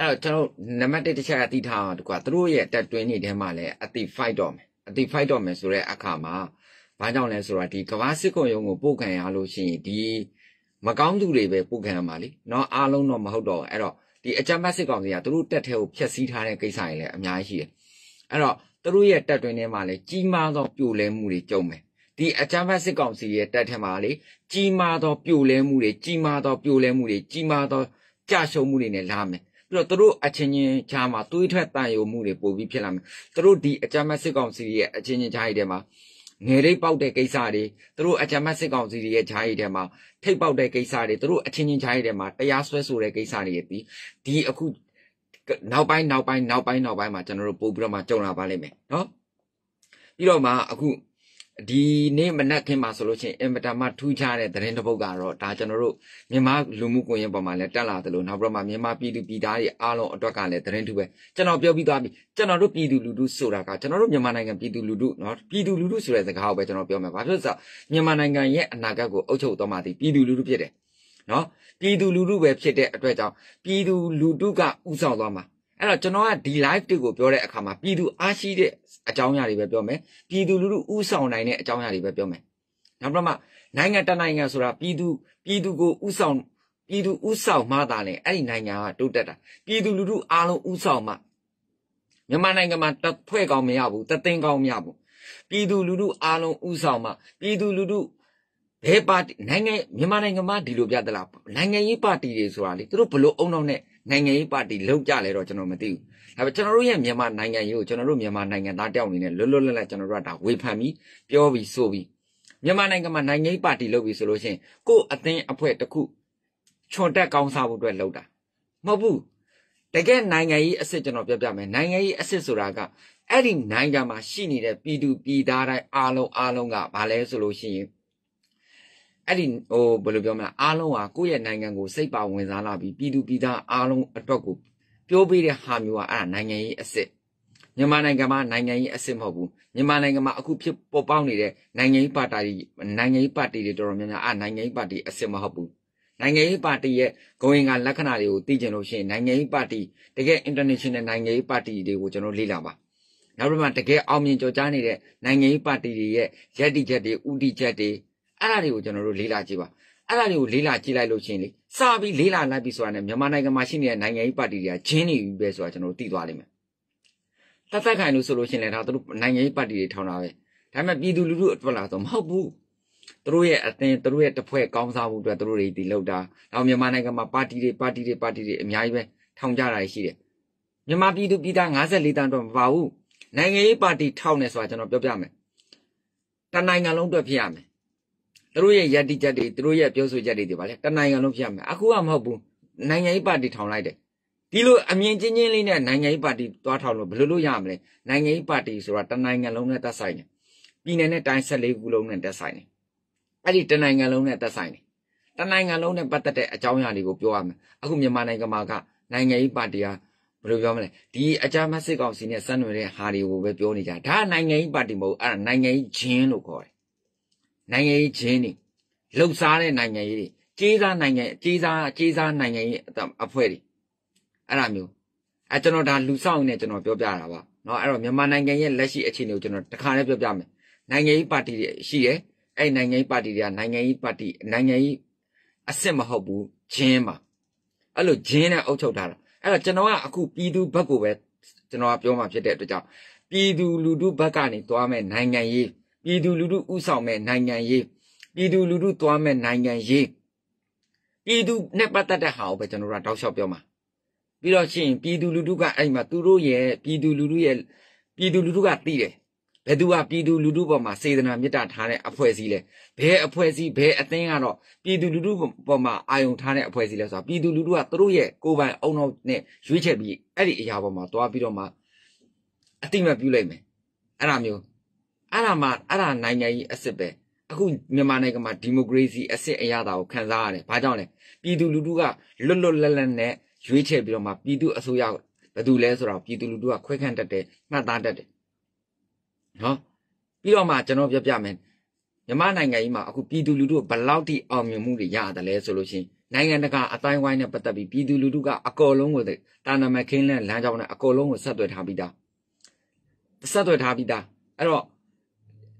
အဲ့တော့ကျွန်တော်နံပါတ်1တစ်ချက်ကသိထားအောင်ဒီကွာသူတို့ရဲ့တက်တွင်းနေထဲမှာလည်းအတိ fight တော့မယ်အတိ fight တော့မယ်ဆိုတဲ့အခါမှာဘာကြောင့်လဲဆိုတာဒီကဘာစစ်ခုံရုံကိုပို့ခံရလို့ရှိရင်ဒီမကောင်းသူတွေပဲပို့ခံရမှာလीเนาะအားလုံးတော့မဟုတ်တော့အဲ့တော့ဒီအကြမ်းဖက်စစ်ကောင်တွေကသူတို့တက်ထဲကိုဖျက်ဆီးထားတဲ့ကိစ္စတွေလည်းအများကြီးရှိတယ်အဲ့တော့သူတို့ရဲ့တက်တွင်းထဲမှာလည်းကြီးမားသောပြိုလဲမှုတွေကြုံမယ်ဒီအကြမ်းဖက်စစ်ကောင်စီရဲ့တက်ထဲမှာလေကြီးမားသောပြိုလဲမှုတွေကြီးမားသောပြိုလဲမှုတွေကြီးမားသောကြရှုံးမှုတွေနဲ့လာမယ်ပြီးတော့သူတို့အချင်းချင်းခြားမှာသွေးထွက်တန်ယုံမှုတွေပို့ပြီးဖြစ်လာမယ်သူတို့ဒီအကြမ်းဖက်စစ်ကောင်စီရဲ့အချင်းချင်းခြားရည်ထဲမှာငယ်လေးပေါက်တဲ့ကိစ္စတွေသူတို့အကြမ်းဖက်စစ်ကောင်စီရဲ့ခြားရည်ထဲမှာထိတ်ပေါက်တဲ့ကိစ္စတွေသူတို့အချင်းချင်းခြားရည်ထဲမှာတရားစွဲဆိုတဲ့ကိစ္စတွေပြီးဒီအခုနောက်ပိုင်းနောက်ပိုင်းနောက်ပိုင်းနောက်ပိုင်းမှာကျွန်တော်တို့ပို့ပြီးတော့မှကြုံလာပါလိမ့်မယ်နော်ပြီးတော့မှအခုဒီနေ့မနက်ခင်းမှာဆိုလို့ရှိရင်အင်မတန်မှထူးခြားတဲ့သတင်းတစ်ပုဒ်ကတော့ဒါကျွန်တော်တို့မြန်မာလူမှုကွန်ရက်ပေါ်မှာလည်းတက်လာသလိုနောက်ပြီးတော့မှမြန်မာပြည်သူပြည်သားတွေအားလုံးအတွက်ကလည်းသတင်းထူးပဲကျွန်တော်ပြောပြီးသွားပြီကျွန်တော်တို့ပြည်သူလူထုဆိုတာကကျွန်တော်တို့မြန်မာနိုင်ငံပြည်သူလူထုနော်ပြည်သူလူထုဆိုတဲ့စကားကိုပဲကျွန်တော်ပြောမှာဘာဖြစ်လို့ဆိုမြန်မာနိုင်ငံရဲ့အနာဂတ်ကိုအုပ်ချုပ်တော်မှာဒီပြည်သူလူထုဖြစ်တယ်နော်ပြည်သူလူထုပဲဖြစ်တဲ့အတွက်ကြောင့်ပြည်သူလူထုကဥဆောင်သွားမှာအဲ့တော့ကျွန်တော်ကဒီ live တွေကိုပြောတဲ့အခါမှာပြည်သူအားရှိတဲ့အကြောင်းအရာတွေပဲပြောမယ်ပြည်သူလူထုဥဆောင်နိုင်တဲ့အကြောင်းအရာတွေပဲပြောမယ်နောက်ပြမနိုင်ငံတနိုင်ငံဆိုတာပြည်သူပြည်သူကိုဥဆောင်ပြည်သူဥဆောင်မှသာလေအဲ့ဒီနိုင်ငံကတိုးတက်တာပြည်သူလူထုအားလုံးဥဆောင်မှမြန်မာနိုင်ငံမှာတဖွဲ့ကောင်မရဘူးတသိန်းကောင်မရဘူးပြည်သူလူထုအားလုံးဥဆောင်မှပြည်သူလူထုဘယ်ပါတီနိုင်ငံမြန်မာနိုင်ငံမှာဒီလိုပြသလားနိုင်ငံရေးပါတီတွေဆိုတာလေသူတို့ဘလို့အုံနောက်နဲ့နိုင်ငံရေးပါတီလောက်ကြလဲတော့ကျွန်တော်မသိဘူးဒါပေမဲ့ကျွန်တော်တို့ရဲ့မြန်မာနိုင်ငံရေးကိုကျွန်တော်တို့မြန်မာနိုင်ငံသားတယောက်အနေနဲ့လွတ်လွတ်လပ်လပ်ကျွန်တော်တို့ကဒါဝေဖန်ပြီးပြောပြီးဆိုပြီးမြန်မာနိုင်ငံမှာနိုင်ငံရေးပါတီလုပ်ပြီးဆိုလို့ရှိရင်ကို့အသင်းအဖွဲ့တစ်ခုချွန်တက်ကောင်းစားဖို့အတွက်လုပ်တာမဟုတ်ဘူးတကယ်နိုင်ငံရေးအစ်စ်ကျွန်တော်ပြောပြမယ်နိုင်ငံရေးအစ်စ်ဆိုတာကအဲ့ဒီနိုင်ငံမှာရှိနေတဲ့ပြည်သူပြည်သားတိုင်းအားလုံးအားလုံးကဘာလဲဆိုလို့ရှိရင်အဲ့ဒီဟိုဘယ်လိုပြောမလဲအားလုံးဟာကိုယ့်ရဲ့နိုင်ငံကိုစိတ်ပါဝင်စားလာပြီးပြည်သူပြည်သားအားလုံးအတွက်ကိုပြောပေးတဲ့ဟာမျိုးကအဲ့ဒါနိုင်ငံရေးအစစ်မြန်မာနိုင်ငံမှာနိုင်ငံရေးအစစ်မဟုတ်ဘူးမြန်မာနိုင်ငံမှာအခုဖြစ်ပေါ်ပေါက်နေတဲ့နိုင်ငံရေးပါတီနိုင်ငံရေးပါတီတွေတော်တော်များများအဲ့နိုင်ငံရေးပါတီအစစ်မဟုတ်ဘူးနိုင်ငံရေးပါတီရဲ့ဂုဏ်ဝင်ကလက္ခဏာတွေကိုသိကြလို့ရှိရင်နိုင်ငံရေးပါတီတကယ် international နိုင်ငံရေးပါတီတွေကိုကျွန်တော်လေ့လာပါနောက်ပြီးမှတကယ်အောင်မြင်ကြော်ကြားနေတဲ့နိုင်ငံရေးပါတီတွေရဲ့ရည်တည်ချက်တွေဥတီချက်တွေအဲ့ဒါတွေကိုကျွန်တော်တို့လေ့လာကြည့်ပါအဲ့ဒါတွေကိုလေးလာကြည့်လိုက်လို့ချင်းလေစာပြီးလေးလာလိုက်ပြီဆိုတာနဲ့မြန်မာနိုင်ငံမှာရှိနေတဲ့နိုင်ငံရေးပါတီတွေကဂျင်းနေပြီပဲဆိုတာကျွန်တော်တို့သိသွားလိမ့်မယ်။တသက်ခိုင်လို့ဆိုလို့ချင်းလေဒါတို့နိုင်ငံရေးပါတီတွေထောင်တာပဲ။ဒါပေမဲ့ပြည်သူလူထုအတွက်လားဆိုမဟုတ်ဘူး။တို့ရဲ့အသင်းတို့ရဲ့တဖွဲ့ကောင်းစားမှုအတွက်တို့တွေဒီလောက်တာ။နောက်မြန်မာနိုင်ငံမှာပါတီတွေပါတီတွေပါတီတွေအများကြီးပဲထောင်ကြတာရှိတယ်။မြန်မာပြည်သူပြည်သား54တန်းတော့မပါဘူး။နိုင်ငံရေးပါတီထောင်နေဆိုတာကျွန်တော်ပြောပြမယ်။တနိုင်ငံလုံးအတွက်ဖြစ်ရမယ်သူတို့ရဲ့ယက်တိချက်တွေသူတို့ရဲ့ပြောဆိုချက်တွေတွေပါလေတနိုင်ငံလုံးဖြစ်ရမယ်အခုကမဟုတ်ဘူးနိုင်ငံရေးပါတီထောင်လိုက်တယ်ဒီလိုအမြင်ချင်းချင်းလေးနဲ့နိုင်ငံရေးပါတီသွားထောင်လို့ဘယ်လိုလုပ်ရမလဲနိုင်ငံရေးပါတီဆိုတာတနိုင်ငံလုံးနဲ့သက်ဆိုင်တယ်ပြည်နယ်နဲ့တိုင်း14ခုလုံးနဲ့သက်ဆိုင်တယ်အဲ့ဒီတနိုင်ငံလုံးနဲ့သက်ဆိုင်တယ်တနိုင်ငံလုံးနဲ့ပတ်သက်တဲ့အကြောင်းအရာတွေကိုပြောရမယ်အခုမြန်မာနိုင်ငံမှာကနိုင်ငံရေးပါတီဟာဘယ်လိုပြောမလဲဒီအကြမ်းဖက်စစ်ကောင်စီနဲ့ဆက်နွယ်တဲ့ဟာတွေကိုပဲပြောနေကြဒါနိုင်ငံရေးပါတီမဟုတ်အဲ့ဒါနိုင်ငံရေးဂျင်းလို့ခေါ်တယ်နိုင်ငံရေးချင်းတွေလှုပ်ရှားတဲ့နိုင်ငံရေးတွေကြေးစားနိုင်ငံကြေးစားကြေးစားနိုင်ငံရေးအဖွဲ့တွေအဲ့ဒါမျိုးအဲကျွန်တော်ဒါလူဆောင်နေကျွန်တော်ပြောပြတာပါเนาะအဲ့တော့မြန်မာနိုင်ငံရဲ့လက်ရှိအခြေအနေကိုကျွန်တော်တခါလေးပြောပြမယ်နိုင်ငံရေးပါတီတွေရှိတယ်အဲ့နိုင်ငံရေးပါတီတွေကနိုင်ငံရေးပါတီနိုင်ငံရေးအစ်စ်မဟုတ်ဘူးဂျင်းပါအဲ့လိုဂျင်းနဲ့အုပ်ချုပ်ထားတာအဲ့တော့ကျွန်တော်ကအခုပြည်သူဘက်ကိုပဲကျွန်တော်ကပြောမှဖြစ်တဲ့အတွက်ကြောင့်ပြည်သူလူထုဘက်ကနေသွားမဲ့နိုင်ငံရေးပြည်သူလူထုဥဆောင်မဲ့နိုင်ငံရေးပြည်သူလူထုသွားမဲ့နိုင်ငံရေးပြည်သူနဲ့ပတ်သက်တဲ့ဟာကိုပဲကျွန်တော်တို့ကတောက်လျှောက်ပြောမှာပြီးတော့ရှင်ပြည်သူလူထုကအဲ့မှာသူတို့ရဲ့ပြည်သူလူထုရဲ့ပြည်သူလူထုကသိတယ်ဘယ်သူကပြည်သူလူထုပေါ်မှာစေတနာမေတ္တာထားတဲ့အဖွဲ့အစည်းလဲဘယ်အဖွဲ့အစည်းဘယ်အသင်းကတော့ပြည်သူလူထုပေါ်မှာအာယုံထားတဲ့အဖွဲ့အစည်းလဲဆိုတာပြည်သူလူထုကသူတို့ရဲ့ကိုယ်ပိုင်အုံနောက်နဲ့ရွေးချယ်ပြီးအဲ့ဒီအရာပေါ်မှာတွားပြီးတော့မှအတိမတ်ပြုလိုက်မယ်အဲ့ဒါမျိုးအဲ့ဒါမှအဲ့ဒါနိုင်ငံကြီးအစ်စ်ပဲအခုမြန်မာနိုင်ငံမှာဒီမိုကရေစီအစ်စ်အရသာကိုခံစားရတယ်။ဘာကြောင့်လဲ။ပြည်သူလူထုကလွတ်လွတ်လပ်လပ်နဲ့ရွေးချယ်ပြီးတော့မှပြည်သူအစိုးရဘယ်သူလဲဆိုတော့ပြည်သူလူထုကခွဲခန့်တတ်တယ်၊မှတ်သားတတ်တယ်။နော်။ပြီးတော့မှကျွန်တော်ပြပြမယ်။မြန်မာနိုင်ငံကြီးမှာအခုပြည်သူလူထုဘလောက်ထိအောင်မြင်မှုတွေရရတယ်လဲဆိုလို့ရှိရင်နိုင်ငံတကာအတိုင်းဝိုင်းနဲ့ပတ်သက်ပြီးပြည်သူလူထုကအကောလုံးကိုတာနာမခင်းလန်းလမ်းကြောင်းနဲ့အကောလုံးကိုဆက်သွယ်ထားပြီးသား။ဆက်သွယ်ထားပြီးသား။အဲ့တော့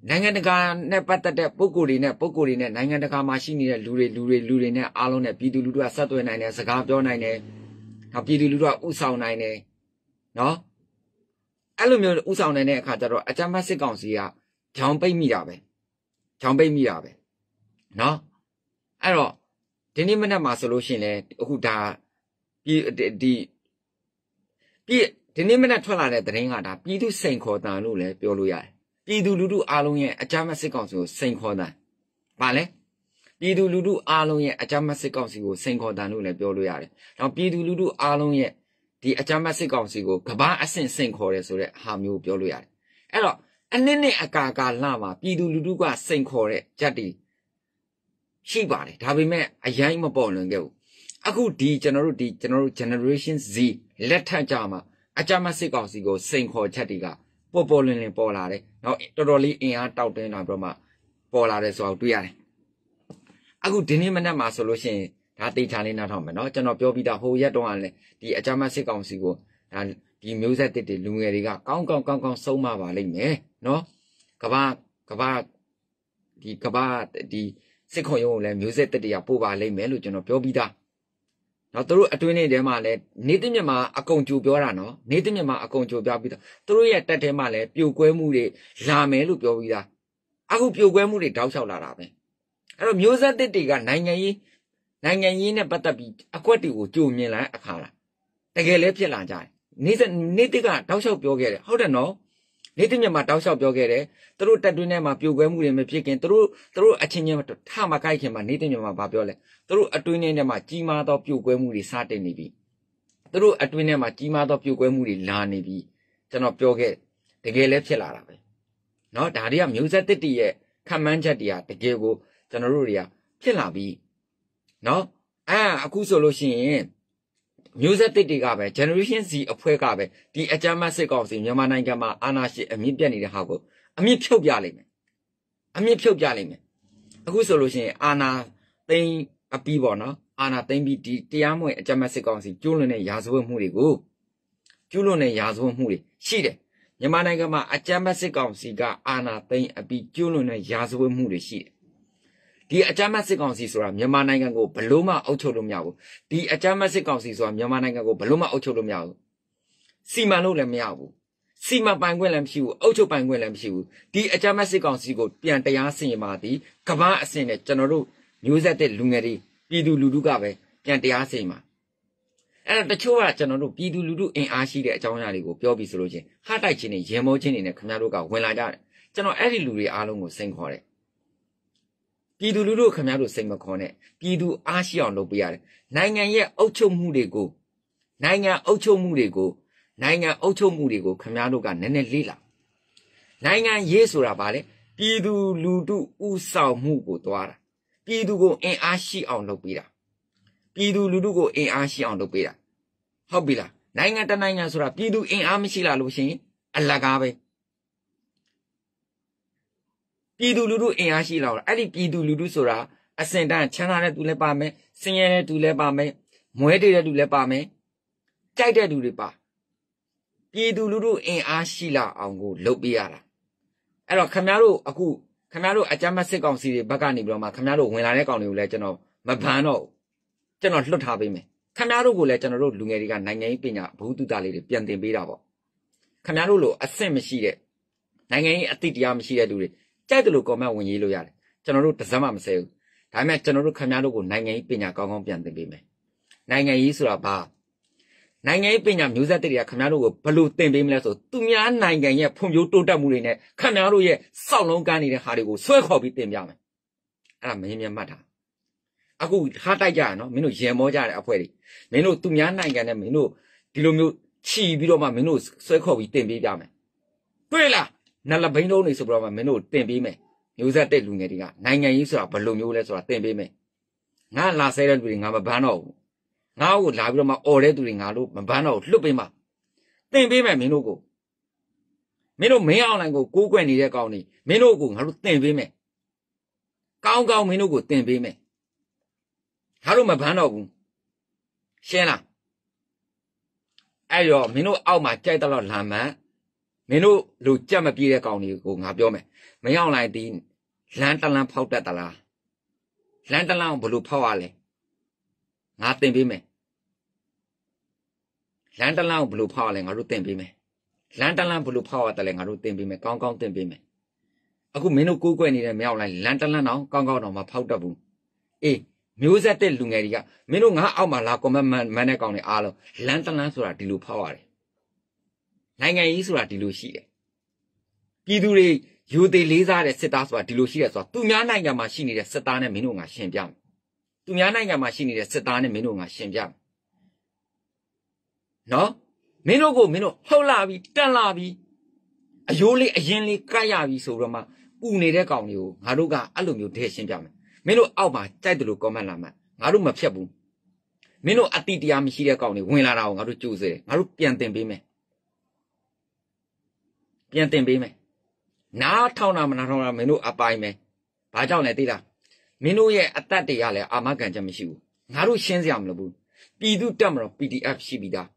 နိုင်ငံတကာနဲ့ပတ်သက်တဲ့ပုံကိုယ်တွေနဲ့ပုံကိုယ်တွေနဲ့နိုင်ငံတကာမှာရှိနေတဲ့လူတွေလူတွေလူတွေနဲ့အားလုံးနဲ့ပြည်သူလူထုကဆက်သွယ်နိုင်တယ်စကားပြောနိုင်တယ်။ဒါပြည်သူလူထုကဥဆောင်နိုင်တယ်။နော်။အဲ့လိုမျိုးဥဆောင်နိုင်တဲ့အခါကျတော့အကြမ်းဖက်စစ်ကောင်စီကဂျောင်ပိတ်မိတာပဲ။ဂျောင်ပိတ်မိတာပဲ။နော်။အဲ့တော့ဒီနေ့မနက်မှာဆိုလို့ရှိရင်လေအခုဒါပြည်ဒီပြည်ဒီနေ့မနက်ထွက်လာတဲ့သတင်းကဒါပြည်သူစိန်ခေါ်တန်လို့လည်းပြောလို့ရတယ်ပြည်သူလူထုအားလုံးရဲ့အကြမ်းမစစ်ကောင်စီကိုစိန်ခေါ်တာပါလဲပြည်သူလူထုအားလုံးရဲ့အကြမ်းမစစ်ကောင်စီကိုစိန်ခေါ်တန်လို့လည်းပြောလို့ရတယ်။နောက်ပြည်သူလူထုအားလုံးရဲ့ဒီအကြမ်းမစစ်ကောင်စီကိုကဘာအဆင့်စိန်ခေါ်တယ်ဆိုတဲ့ဟာမျိုးပြောလို့ရတယ်။အဲ့တော့အနည်းနဲ့အကာကာလမှာပြည်သူလူထုကစိန်ခေါ်တဲ့ကြက်တီရှိပါတယ်။ဒါပေမဲ့အရင်မပေါ်လွင်ခဲ့ဘူး။အခုဒီကျွန်တော်တို့ဒီကျွန်တော်တို့ generation Z လက်ထက်ကြမှာအကြမ်းမစစ်ကောင်စီကိုစိန်ခေါ်ချက်တွေကပေါ်ပေါ်လင်းလင်းပေါ်လာတယ်။နော်တော်တော်လေးအင်အားတောက်တင်းလာပြီးတော့မှပေါ်လာတယ်ဆိုတော့တွေ့ရတယ်။အခုဒီနေ့မနက်မှာဆိုလို့ရှိရင်ဒါတိတ်ချလေးနားထောင်မယ်နော်ကျွန်တော်ပြောပြီးသားဟိုရက်တော့ကလည်းဒီအကြမ်းမစစ်ကောင်စီကိုဒါဒီမျိုးဆက်တစ်တွေလူငယ်တွေကကောင်းကောင်းကောင်းကောင်းဆုံးမပါလိမ့်မယ်နော်ကဘာကဘာဒီကဘာဒီစစ်ခွန်ရုံးကိုလည်းမျိုးဆက်တစ်တွေကပို့ပါလိမ့်မယ်လို့ကျွန်တော်ပြောပြီးသားနော်သူတို့အတွင်းနေထဲမှာလည်းနေတိမြတ်မှာအကုန်ကြိုပြောတာနော်နေတိမြတ်မှာအကုန်ကြိုပြောပြီးတော့သူတို့ရဲ့တက်ထဲမှာလည်းပြိုကွဲမှုတွေလာမယ်လို့ပြောပြီးသားအခုပြိုကွဲမှုတွေတောက်လျှောက်လာတာပဲအဲ့တော့မျိုးဆက်သစ်တွေကနိုင်ငံရေးနိုင်ငံရေးနဲ့ပတ်သက်ပြီးအကွက်တွေကိုကြိုမြင်လိုက်အခါလားတကယ်လည်းဖြစ်လာကြတယ်နေနေတိကတောက်လျှောက်ပြောခဲ့တယ်ဟုတ်တယ်နော်နေတိမြတ်မှာတောက်လျှောက်ပြောခဲ့တယ်သူတို့တက်တွင်းထဲမှာပြိုကွဲမှုတွေမဖြစ်ခင်သူတို့သူတို့အချင်းချင်းထမကိုက်ခင်မှာနေတိမြတ်မှာဘာပြောလဲသူတို့အတွင်းထဲမှာကြီးမားသောပြိုကွဲမှုတွေစတင်နေပြီသူတို့အတွင်းထဲမှာကြီးမားသောပြိုကွဲမှုတွေလာနေပြီကျွန်တော်ပြောခဲ့တကယ်လည်းဖြစ်လာတာပဲเนาะဒါတွေကမျိုးဆက်တစ်တည်းရဲ့ခံမှန်းချက်တွေကတကယ်ကိုကျွန်တော်တို့တွေကဖြစ်လာပြီเนาะအဲအခုဆိုလို့ရှိရင်မျိုးဆက်တစ်တွေကပဲ generation Z အဖွဲ့ကပဲဒီအကြမ်းမစစ်ကောင်စီမြန်မာနိုင်ငံမှာအာဏာရှင်အမြင့်ပြတ်နေတဲ့ဟာကိုအမြင့်ဖြုတ်ပြလိုက်မယ်အမြင့်ဖြုတ်ပြလိုက်မယ်အခုဆိုလို့ရှိရင်အာဏာသိမ်းအပြီးပေါ့နော်အာဏာသိမ်းပြီးဒီတရားမဝင်အကြမ်းမစစ်ကောင်စီကျူးလွန်တဲ့ရာဇဝတ်မှုတွေကိုကျူးလွန်တဲ့ရာဇဝတ်မှုတွေရှိတယ်မြန်မာနိုင်ငံမှာအကြမ်းမစစ်ကောင်စီကအာဏာသိမ်းအပြီးကျူးလွန်တဲ့ရာဇဝတ်မှုတွေရှိတယ်ဒီအကြမ်းတ်စစ်ကောင်စီဆိုတာမြန်မာနိုင်ငံကိုဘလို့မှအုပ်ချုပ်လို့မရဘူးဒီအကြမ်းတ်စစ်ကောင်စီဆိုတာမြန်မာနိုင်ငံကိုဘလို့မှအုပ်ချုပ်လို့မရဘူးစီမံလို့လည်းမရဘူးစီမံပိုင်ခွင့်လည်းမရှိဘူးအုပ်ချုပ်ပိုင်ခွင့်လည်းမရှိဘူးဒီအကြမ်းတ်စစ်ကောင်စီကိုပြန်တရားစီရင်ပါသည်ကမ္ဘာအဆင့်နဲ့ကျွန်တော်တို့မျိုးဆက်တဲ့လူငယ်တွေပြည်သူလူထုကပဲပြန်တရားစီရင်ပါအဲ့ဒါတချို့ကကျွန်တော်တို့ပြည်သူလူထုအင်အားရှိတဲ့အကြောင်းအရာတွေကိုပြောပြီးဆိုလို့ချင်းဟာတိုက်ချင်းနဲ့ရင်မောချင်းတွေနဲ့ခင်ဗျားတို့ကဝင်လာကြတယ်ကျွန်တော်အဲ့ဒီလူတွေအားလုံးကိုစိန်ခေါ်တယ်ပြည်သူလူထုခင်ဗျားတို့စိတ်မခေါ်နဲ့ပြည်သူအားရှိအောင်လုပ်ပေးရတယ်နိုင်ငံရဲ့အုပ်ချုပ်မှုတွေကိုနိုင်ငံအုပ်ချုပ်မှုတွေကိုနိုင်ငံအုပ်ချုပ်မှုတွေကိုခင်ဗျားတို့ကနည်းနည်းလေ့လာနိုင်ငံရေးဆိုတာဗာလေပြည်သူလူထုဥဆောင်မှုကိုသွားတာပြည်သူကိုအင်အားရှိအောင်လုပ်ပေးတာပြည်သူလူထုကိုအင်အားရှိအောင်လုပ်ပေးတာဟုတ်ပြီလားနိုင်ငံတနိုင်ငံဆိုတာပြည်သူအင်အားမရှိလာလို့ရှင်အလကားပဲပြည်သူလူထုအင်အားရှိလာတော့အဲ့ဒီပြည်သူလူထုဆိုတာအစင်တန်းချမ်းသာတဲ့သူလည်းပါမယ်ဆင်းရဲတဲ့သူလည်းပါမယ်မွဲတေတဲ့သူလည်းပါမယ်ကြိုက်တဲ့သူတွေပါပြည်သူလူထုအင်အားရှိလာအောင်ကိုလုပ်ပေးရတာအဲ့တော့ခမရတို့အခုခမရတို့အကြမ်းမစစ်ကောင်စီတွေဘက်ကနေပြီးတော့မှခမရတို့ဝင်လာတဲ့ကောင်တွေကိုလည်းကျွန်တော်မဘန်းတော့ကျွန်တော်လွတ်ထားပေးမယ်ခမရတို့ကိုလည်းကျွန်တော်တို့လူငယ်တွေကနိုင်ငံရေးပညာဘုသူတလေးတွေပြန်တင်ပေးတာပေါ့ခမရတို့လိုအဆင့်မရှိတဲ့နိုင်ငံရေးအသိတရားမရှိတဲ့သူတွေကြိုက်တယ်လို့ comment ဝင်ရေးလို့ရတယ်ကျွန်တော်တို့တစ်စက်မှမဆဲဘူးဒါပေမဲ့ကျွန်တော်တို့ခင်ဗျားတို့ကိုနိုင်ငံရေးပညာကောင်းကောင်းပြန်သင်ပေးမယ်နိုင်ငံရေးဆိုတာဘာနိုင်ငံရေးပညာမျိုးဆက်တွေကခင်ဗျားတို့ကိုဘလို့သင်ပေးမလဲဆိုသူများနိုင်ငံရဲ့ဖွံ့ဖြိုးတိုးတက်မှုတွေနဲ့ခင်ဗျားတို့ရဲ့စောင့်လုံးကမ်းနေတဲ့ဟာတွေကိုဆွဲခေါ်ပြီးသင်ပြမယ်အဲ့ဒါမင်းမြန်မှတ်တာအခုထားတိုက်ကြရနော်မင်းတို့ရင်မောကြတဲ့အဖွဲ့တွေမင်းတို့သူများနိုင်ငံနဲ့မင်းတို့ဒီလိုမျိုးချီပြီးတော့မှမင်းတို့ဆွဲခေါ်ပြီးတင်ပေးကြမယ်တွေ့လားနှစ်လဘိန်းလုံးနေဆိုပြီးတော့မှမင်းတို့တင်ပေးမယ်မျိုးဆက်တဲ့လူငယ်တွေကနိုင်ငံရေးဆိုတာဘယ်လိုမျိုးလဲဆိုတာတင်ပေးမယ်ငါလာဆဲတဲ့လူတွေငါမဘန်းတော့ဘူးငါ့ကိုလာပြီးတော့မှអော်တဲ့သူတွေငါလို့မဘန်းတော့ဘူးလွတ်ပေးမှတင်ပေးမယ်မင်းတို့ကိုမင်းတို့မင်းအောင်လိုင်းကိုကိုးကွယ်နေတဲ့ကောင်တွေမင်းတို့ကိုငါတို့တင်ပေးမယ်ကောင်းကောင်းမင်းတို့ကိုတင်ပေးမယ်ငါတို့မဘန်းတော့ဘူးရှင်းလားအဲ့တော့မင်းတို့အောက်မှာကြိုက်တော့လမ်းမှန်းမင်းတို့လူကြက်မပြေးတဲ့ကောင်တွေကိုငါပြောမယ်မရောက်လိုက်ဒီလမ်းတလန်းဖောက်တတ်သလားလမ်းတလန်းကိုဘယ်လိုဖောက်ရလဲငါတင်ပေးမယ်လမ်းတလန်းကိုဘယ်လိုဖောက်ရလဲငါတို့တင်ပေးမယ်လမ်းတလန်းဘယ်လိုဖောက်ရတယ်လဲငါတို့တင်ပေးမယ်ကောင်းကောင်းတင်ပေးမယ်အခုမင်းတို့ကိုးကွယ်နေတဲ့မရောက်လိုက်လမ်းတလန်းတော့ကောင်းကောင်းတော့မဖောက်တတ်ဘူးအေးမျိုးဆက်တဲ့လူငယ်တွေကမင်းတို့ငါအောက်မှာလာကွန်မန့်မန်တဲ့ကောင်တွေအားလုံးလမ်းတလန်းဆိုတာဒီလိုဖောက်ရတယ်နိုင်ငံရေးဆိုတာဒီလိုရှိတယ်ပြည်သူတွေယူသေးလေးစားတဲ့စစ်သားဆိုတာဒီလိုရှိတယ်ဆိုတာသူများနိုင်ငံမှာရှိနေတဲ့စစ်သားနဲ့မင်းတို့ငါရှင်ပြမယ်သူများနိုင်ငံမှာရှိနေတဲ့စစ်သားနဲ့မင်းတို့ငါရှင်ပြမယ်နော်မင်းတို့ကိုမင်းတို့ဟုတ်လာပြီတန့်လာပြီအယိုးလေးအရင်လေးကတ်ရပြီဆိုတော့မှပူနေတဲ့ကောင်တွေကိုငါတို့ကအဲ့လိုမျိုးဒဲရှင်းပြမယ်မင်းတို့အောက်မှာကြိုက်တယ်လို့ comment လာမှာငါတို့မဖြတ်ဘူးမင်းတို့အတိတရားမရှိတဲ့ကောင်တွေဝင်လာတာကိုငါတို့ကြိုးစဲတယ်ငါတို့ပြန်တင်ပေးမယ်ပြန်တင်ပေးမယ်နားထောင်တာမနာထောင်တာမင်းတို့အပိုင်ပဲဘာကြောင့်လဲသိလားမင်းတို့ရဲ့အသက်တွေကလည်းအာမခံချက်မရှိဘူးငါတို့ရှင်းစရာမလိုဘူးပြည်သူတက်မတော် PDF ရှိပြီးသား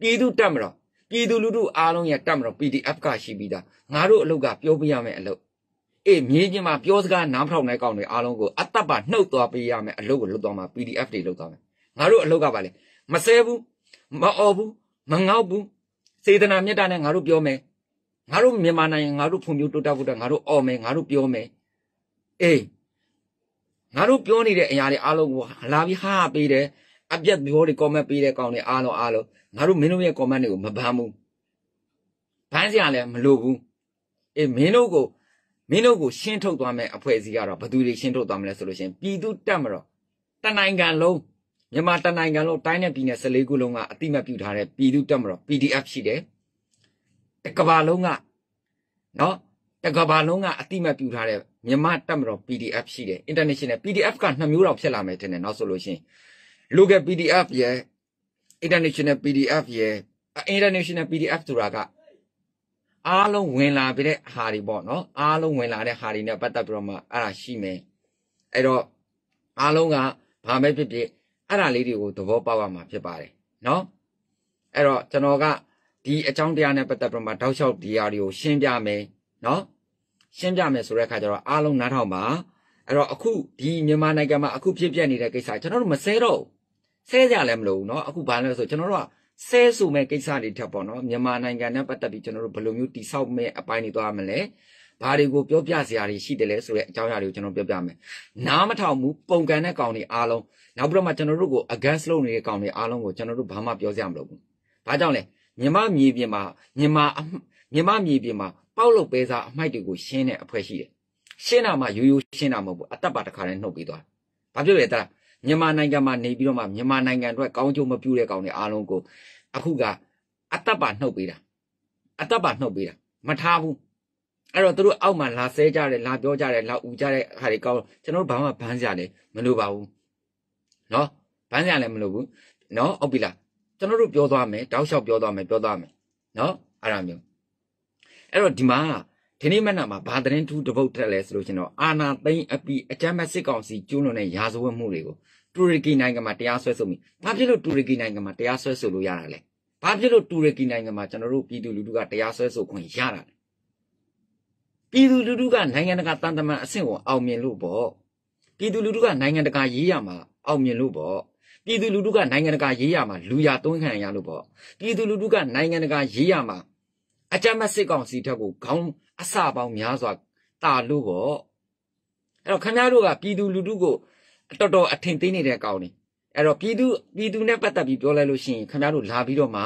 ပြည်သူတက်မတော်ပြည်သူလူထုအားလုံးရဲ့တက်မတော် PDF ကရှိပြီးသားငါတို့အလုတ်ကပြောပြရမယ်အလုတ်အေးမြေကြီးမှာပြောစကားနားမထောင်တဲ့ကောင်တွေအားလုံးကိုအသက်ပါနှုတ်သွားပေးရမယ်အလုတ်ကိုလုတ်သွားမှာ PDF တွေလုတ်သွားမယ်ငါတို့အလုတ်ကပါလေမဆဲဘူးမအော်ဘူးမငေါက်ဘူးစေတနာမေတ္တာနဲ့ငါတို့ပြောမယ်ငါတို့မြန်မာနိုင်ငံငါတို့ဖွံ့ဖြိုးတိုးတက်ဖို့အတွက်ငါတို့အော်မယ်ငါတို့ပြောမယ်အေးငါတို့ပြောနေတဲ့အရာတွေအားလုံးကိုလာပြီးဟာပေးတယ်အပြတ်ပြောတွေ comment ပေးတဲ့ကောင်တွေအားလုံးအားလုံးငါတို့မင်းတို့ရဲ့ comment တွေကိုမဘမ်းဘူးဘမ်းစရာလည်းမလိုဘူးအေးမင်းတို့ကိုမင်းတို့ကိုရှင်းထုတ်သွားမယ်အဖွဲ့အစည်းကတော့ဘယ်သူတွေရှင်းထုတ်သွားမလဲဆိုလို့ရှိရင်ပြည်သူတက်မတော့တနိုင်ငံလုံးမြန်မာတနိုင်ငံလုံးတိုင်းနဲ့ပြည်နယ်14ခုလုံးကအတိမတ်ပြုထားတဲ့ပြည်သူတက်မတော် PDF ရှိတယ်တကဘာလုံးကနော်တကဘာလုံးကအတိမတ်ပြူထားတဲ့မြမတက်မတော် PDF ရှိတယ် international PDF ကနှစ်မျိုးတော့ဖြစ်လာမယ်တင်တယ်နောက်ဆိုလို့ရှိရင် local PDF ရယ် international PDF ရယ် international PDF ဆိုတာကအားလုံးဝင်လာပြတဲ့ဟာတွေပေါ့နော်အားလုံးဝင်လာတဲ့ဟာတွေနဲ့ပတ်သက်ပြီးတော့မှအဲ့ဒါရှိမယ်အဲ့တော့အားလုံးကဘာပဲဖြစ်ဖြစ်အဲ့ဒါလေးတွေကိုသဘောပေါက်ရမှာဖြစ်ပါတယ်နော်အဲ့တော့ကျွန်တော်ကဒီအကြောင်းတရားနဲ့ပတ်သက်ပြီးမှတောက်လျှောက်ဒီဟာတွေကိုရှင်းပြမယ်နော်ရှင်းပြမယ်ဆိုတဲ့အခါကျတော့အားလုံးနားထောင်ပါအဲ့တော့အခုဒီမြန်မာနိုင်ငံမှာအခုဖြစ်ပျက်နေတဲ့ကိစ္စကျွန်တော်တို့မဆဲတော့ဆဲကြလည်းမလို့နော်အခုဘာလဲဆိုကျွန်တော်တို့ကဆဲဆိုမဲ့ကိစ္စတွေထက်ပေါ့နော်မြန်မာနိုင်ငံနဲ့ပတ်သက်ပြီးကျွန်တော်တို့ဘယ်လိုမျိုးတိဆောက်မဲ့အပိုင်းတွေသွားမလဲဘာတွေကိုပြောပြစရာတွေရှိတယ်လဲဆိုတဲ့အကြောင်းအရာတွေကိုကျွန်တော်ပြောပြမယ်နားမထောင်ဘူးပုံကန်တဲ့ကောင်တွေအားလုံးနောက်ပြီးတော့မှကျွန်တော်တို့ကို against လုပ်နေတဲ့ကောင်တွေအားလုံးကိုကျွန်တော်တို့ဘာမှပြောစရာမလိုဘူးဒါကြောင့်လဲမြမမြေပြင်မှာမြမမြမမြေပြင်မှာပေါက်လုတ်ပဲစားအမိုက်တွေကိုရှင်းတဲ့အဖွဲ့ရှိတယ်ရှင်းတာမှရိုးရိုးရှင်းတာမဟုတ်ဘူးအသက်ပါတစ်ခါတည်းနှုတ်ပြီးသွားဘာဖြစ်လဲတလားမြန်မာနိုင်ငံမှာနေပြီးတော့မှမြန်မာနိုင်ငံအတွက်ကောင်းကျိုးမပြုတဲ့ကောင်တွေအားလုံးကိုအခုကအသက်ပါနှုတ်ပေးတာအသက်ပါနှုတ်ပေးတာမထားဘူးအဲ့တော့တို့အောက်မှာလာဆဲကြတယ်လာပြောကြတယ်လာဥကြတဲ့ဟာတွေကောင်းကျွန်တော်တို့ဘာမှဘန်းစရာလည်းမလိုပါဘူးเนาะဘန်းစရာလည်းမလိုဘူးเนาะဟုတ်ပြီလားကျွန်တော်တို့ပြောသွားမယ်တောက်လျှောက်ပြောသွားမယ်ပြောသွားမယ်နော်အဲ့ဒါမျိုးအဲ့တော့ဒီမှာဒီနေ့မနက်မှာဘာသတင်းထူးတပုတ်တက်လဲဆိုလို့ကျွန်တော်အာနာသိန်းအပီအကြမ်းဖက်စစ်ကောင်စီကျူးလွန်တဲ့ရာဇဝတ်မှုတွေကိုတူရကီနိုင်ငံမှာတရားစွဲဆိုမိဘာဖြစ်လို့တူရကီနိုင်ငံမှာတရားစွဲဆိုလို့ရတာလဲဘာဖြစ်လို့တူရကီနိုင်ငံမှာကျွန်တော်တို့ပြည်သူလူထုကတရားစွဲဆိုခွင့်ရတာလဲပြည်သူလူထုကနိုင်ငံတကာတန်တမန်အဆင့်ကိုအောင်မြင်လို့ပေါ့ပြည်သူလူထုကနိုင်ငံတကာရေးရမှာအောင်မြင်လို့ပေါ့ပြည်သူလူထုကနိုင်ငံတကာရေးရမှာလူရသွင်းခံရလို့ပေါ့ပြည်သူလူထုကနိုင်ငံတကာရေးရမှာအကြမ်းမစစ်ကောင်စီထက်ကိုခေါင်းအစပေါင်းများစွာတာလို့ပေါ့အဲ့တော့ခင်ဗျားတို့ကပြည်သူလူထုကိုတော်တော်အထင်သေးနေတဲ့ကောင်နေအဲ့တော့ပြည်သူပြည်သူနဲ့ပတ်သက်ပြီးပြောလိုက်လို့ရှိရင်ခင်ဗျားတို့လာပြီးတော့မှ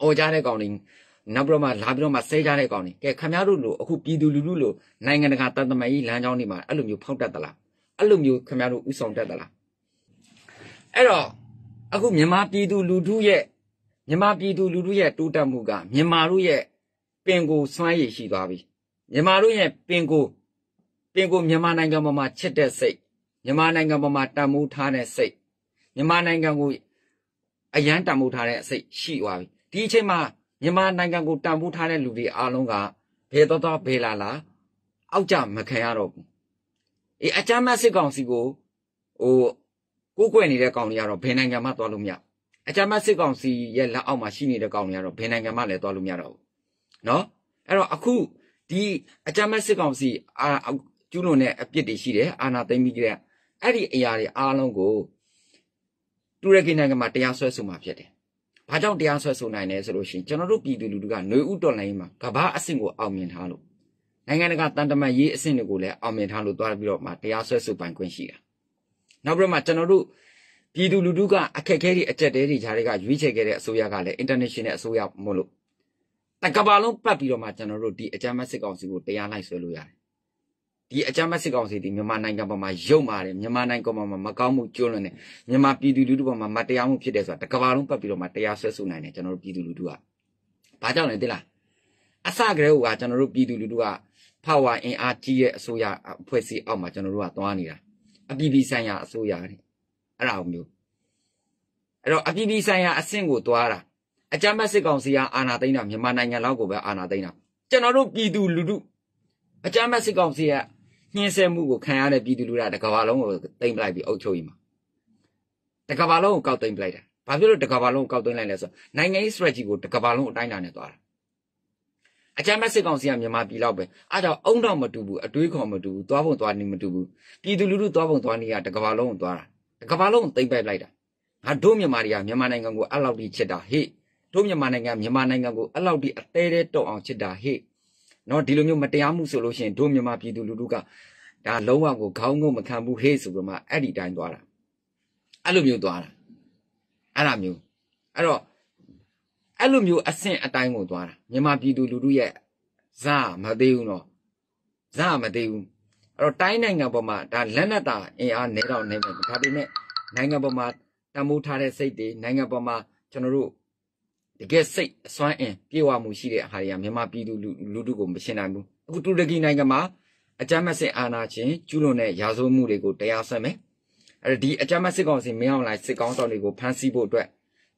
အော်ကြတဲ့ကောင်နေနောက်ပြီးတော့မှလာပြီးတော့မှဆဲကြတဲ့ကောင်နေကဲခင်ဗျားတို့လိုအခုပြည်သူလူထုလိုနိုင်ငံတကာတန်တမာကြီးလမ်းကြောင်းတွေမှာအဲ့လိုမျိုးဖောက်တတ်သလားအဲ့လိုမျိုးခင်ဗျားတို့ဥဆောင်တတ်သလားအဲ့တော့အခုမြန်မာပြည်သူ လူထုရဲ့မြန်မာပြည်သူ လူထုရဲ့တိုးတက်မှုကမြန်မာတို့ရဲ့ပင်ကို စွမ်းရည်ရှိသွားပြီမြန်မာတို့ရဲ့ပင်ကိုပင်ကိုမြန်မာနိုင်ငံပေါ်မှာချစ်တဲ့စိတ်မြန်မာနိုင်ငံပေါ်မှာတန်မိုးထားတဲ့စိတ်မြန်မာနိုင်ငံကိုအယမ်းတန်ဖိုးထားတဲ့အစိတ်ရှိသွားပြီဒီအချိန်မှာမြန်မာနိုင်ငံကိုတန်ဖိုးထားတဲ့လူတွေအားလုံးကဘယ်တော့တော့ဘယ်လာလာ အောက်ကြမခံရတော့ဘူးအေးအကြမ်းမဲ့စစ်ကောင်စီကိုဟိုကိုကွယ်နေတဲ့ကောင်တွေကတော့ဘယ်နိုင်ငံမှသွားလို့မရအကြမ်းဖက်စစ်ကောင်စီရဲ့လက်အောက်မှာရှိနေတဲ့ကောင်တွေကတော့ဘယ်နိုင်ငံမှလည်းသွားလို့မရတော့ဘူးเนาะအဲ့တော့အခုဒီအကြမ်းဖက်စစ်ကောင်စီအာကျူးလွန်တဲ့အပြစ်တွေရှိတယ်အာဏာသိမ်းပြီးကြတဲ့အဲ့ဒီအရာတွေအားလုံးကိုတူရကီနိုင်ငံမှာတရားစွဲဆိုမှာဖြစ်တယ်။ဘာကြောင့်တရားစွဲဆိုနိုင်လဲဆိုလို့ရှိရင်ကျွန်တော်တို့ပြည်သူလူထုကຫນွေဥတော်လိုင်းမှာကဘာအဆင့်ကိုအောင်မြင်ထားလို့နိုင်ငံတကာတန်တမာရေးအဆင့်တွေကိုလည်းအောင်မြင်ထားလို့သွားပြီးတော့မှတရားစွဲဆိုပိုင်ခွင့်ရှိတာနောက်ပြီးတော့မှကျွန်တော်တို့ပြည်သူလူထုကအခက်အခဲတွေအကျက်တဲတွေဂျာတွေကရွေးချယ်ခဲ့တဲ့အစိုးရကလည်း international အစိုးရမို့လို့တကဘာလုံးပတ်ပြီးတော့မှကျွန်တော်တို့ဒီအကြမ်းမစစ်ကောင်စီကိုတရားလိုက်ဆွဲလို့ရတယ်ဒီအကြမ်းမစစ်ကောင်စီဒီမြန်မာနိုင်ငံပေါ်မှာရုံပါတယ်မြန်မာနိုင်ငံပေါ်မှာမကောင်းမှုကျွလွန်တယ်မြန်မာပြည်သူလူထုပေါ်မှာမတရားမှုဖြစ်တယ်ဆိုတာတကဘာလုံးပတ်ပြီးတော့မှတရားဆွဲဆိုနိုင်တယ်ကျွန်တော်တို့ပြည်သူလူထုကဘာကြောင့်လဲသိလားအစကတည်းကကျွန်တော်တို့ပြည်သူလူထုကဖဝါအင်အားကြီးရဲ့အစိုးရအဖွဲ့အစည်းအောက်မှာကျွန်တော်တို့ကသွားနေတာအပြည်ပြည်ဆိုင်ရာအစိုးရတဲ့အဲ့ဒါမျိုးအဲ့တော့အပြည်ပြည်ဆိုင်ရာအဆင့်ကိုသွားတာအကြမ်းဖက်စစ်ကောင်စီကအာဏာသိမ်းတာမြန်မာနိုင်ငံလောက်ကိုပဲအာဏာသိမ်းတာကျွန်တော်တို့ပြည်သူလူထုအကြမ်းဖက်စစ်ကောင်စီကညှင်းဆဲမှုကိုခံရတဲ့ပြည်သူလူထုကတကဘာလုံးကိုသိမ်းပလိုက်ပြီးအုပ်ချုပ်ရေးမှာတကဘာလုံးကိုကောက်သိမ်းပလိုက်တာဘာဖြစ်လို့တကဘာလုံးကိုကောက်သိမ်းလိုက်လဲဆိုတော့နိုင်ငံရေး strategy ကိုတကဘာလုံးအတိုင်းအတာနဲ့သွားတာအကြမ်းမဲ့စစ်ကောင်စီကမြန်မာပြည်လောက်ပဲအဲ့တော့အုံတော့မတူဘူးအတွေးခေါ်မတူဘူးသွားပုံသွားနေမတူဘူးပြည်သူလူထုသွားပုံသွားနေရတကဘာလုံးကိုသွားတာတကဘာလုံးကိုသိမ့်ပိုက်လိုက်တာငါတို့မြန်မာတွေကမြန်မာနိုင်ငံကိုအဲ့လောက်ကြီးချစ်တာဟေ့တို့မြန်မာနိုင်ငံမြန်မာနိုင်ငံကိုအဲ့လောက်ကြီးအသေးသေးတော့အောင်ချစ်တာဟေ့နော်ဒီလိုမျိုးမတရားမှုဆိုလို့ရှိရင်တို့မြန်မာပြည်သူလူထုကဒါလုံးဝကိုခေါင်းငုံမခံဘူးဟေ့ဆိုပြီးမှအဲ့ဒီတိုင်းသွားတာအဲ့လိုမျိုးသွားတာအဲ့လိုမျိုးအဲ့တော့အဲ့လိုမျိုးအဆင့်အတိုင်းကိုသွားတာမြန်မာပြည်သူလူထုရဲ့ဇာမသေးဘူးနော်ဇာမသေးဘူးအဲ့တော့တိုင်းနိုင်ငံပေါ်မှာဒါလက်နက်တာအင်အားနေတော့နေမယ်ဒါပေမဲ့နိုင်ငံပေါ်မှာတမိုးထားတဲ့စိတ်တွေနိုင်ငံပေါ်မှာကျွန်တော်တို့တကယ်စိတ်အစွမ်းအင်ပြေဝမှုရှိတဲ့အားတွေကမြန်မာပြည်သူလူထုကိုမရှင်းနိုင်ဘူးအခုတူရကီနိုင်ငံမှာအကြမ်းမက်စစ်အာဏာရှင်ကျူးလွန်တဲ့ရာဇဝတ်မှုတွေကိုတရားစွဲမယ်အဲ့ဒီအကြမ်းမက်စစ်ကောင်စီမင်းအောင်လှိုင်စစ်ကောင်ဆောင်တွေကိုဖမ်းဆီးဖို့အတွက်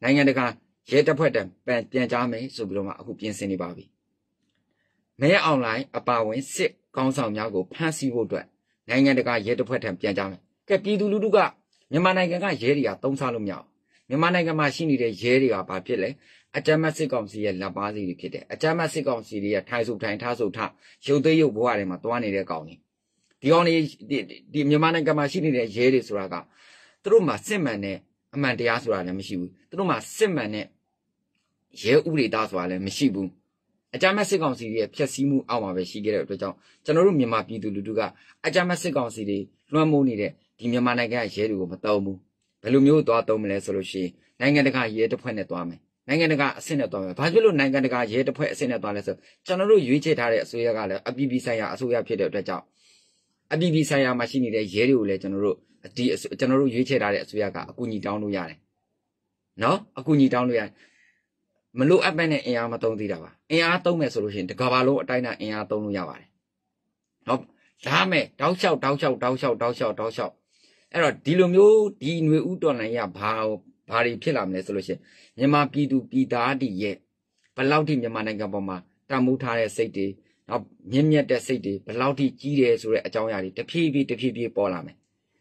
နိုင်ငံတကာရဲတပ်ဖွဲ့တံပန်ပြန်ကြားမယ်ဆိုပြီးတော့မှအခုပြင်ဆင်နေပါပြီမဲအွန်လိုင်းအပါဝင်စစ်ကောင်းဆောင်များကိုဖမ်းဆီးဖို့အတွက်နိုင်ငံတကာရဲတပ်ဖွဲ့ထံပြန်ကြားမယ်ကဲပြည်သူလူထုကမြန်မာနိုင်ငံကရဲတွေကတုံးဆလို့မရအောင်မြန်မာနိုင်ငံမှာရှိနေတဲ့ရဲတွေကဘာဖြစ်လဲအကြမ်းမစစ်ကောင်စီရဲ့လက်ပါစီတွေဖြစ်တယ်အကြမ်းမစစ်ကောင်စီတွေရဲ့ထိုင်စုထိုင်ထားစုထရုပ်သိမ်းရုပ်ဘဝတွေမှာတွားနေတဲ့ကောင်တွေဒီကောင်တွေဒီမြန်မာနိုင်ငံမှာရှိနေတဲ့ရဲတွေဆိုတာကသူတို့မှာစစ်မှန်တဲ့အမှန်တရားဆိုတာလည်းမရှိဘူးသူတို့မှာစစ်မှန်တဲ့ရဲဥဒေတာဆိုတာလည်းမရှိဘူးအကြမ်းမဲ့စစ်ကောင်စီရဲ့ဖျက်ဆီးမှုအောက်မှာပဲရှိခဲ့တဲ့အတွက်ကြောင့်ကျွန်တော်တို့မြန်မာပြည်သူလူထုကအကြမ်းမဲ့စစ်ကောင်စီတွေလွှမ်းမိုးနေတဲ့ဒီမြန်မာနိုင်ငံရဲ့ရဲတွေကိုမတုံးဘူးဘယ်လိုမျိုးသွားတုံးမလဲဆိုလို့ရှိရင်နိုင်ငံတကာရဲတပ်ဖွဲ့နဲ့သွားမယ်နိုင်ငံတကာအဆင့်နဲ့သွားမယ်ဘာဖြစ်လို့နိုင်ငံတကာရဲတပ်ဖွဲ့အဆင့်နဲ့သွားလဲဆိုကျွန်တော်တို့ရွေးချယ်ထားတဲ့အစိုးရကလည်းအပြည်ပြည်ဆိုင်ရာအစိုးရဖြစ်တဲ့အတွက်ကြောင့်အပြည်ပြည်ဆိုင်ရာမှာရှိနေတဲ့ရဲတွေကိုလည်းကျွန်တော်တို့ဒီကျွန်တော်တို့ရွေးချယ်ထားတဲ့အစိုးရကအကူအညီတောင်းလို့ရတယ်နော်အကူအညီတောင်းလို့ရတယ်မလိုအပ်ပဲနဲ့အင်အားမသုံးသေးတာပါအင်အားသုံးမယ်ဆိုလို့ရှိရင်တကဘာလုံးအတိုင်းတာအင်အားသုံးလို့ရပါတယ်ဟုတ်ဒါမဲ့တောက်လျှောက်တောက်လျှောက်တောက်လျှောက်တောက်လျှောက်တောက်လျှောက်အဲ့တော့ဒီလိုမျိုးဒီຫນွေဥတော်နိုင်ရဘာဘာတွေဖြစ်လာမလဲဆိုလို့ရှိရင်မြန်မာပြည်သူပြည်သားတွေရဲ့ဘလောက်ထိမြန်မာနိုင်ငံပေါ်မှာတန်မိုးထားတဲ့စိတ်တွေနောက်မြင့်မြတ်တဲ့စိတ်တွေဘလောက်ထိကြီးတယ်ဆိုတဲ့အကြောင်းအရာတွေတဖြည်းဖြည်းတဖြည်းဖြည်းပေါ်လာမယ်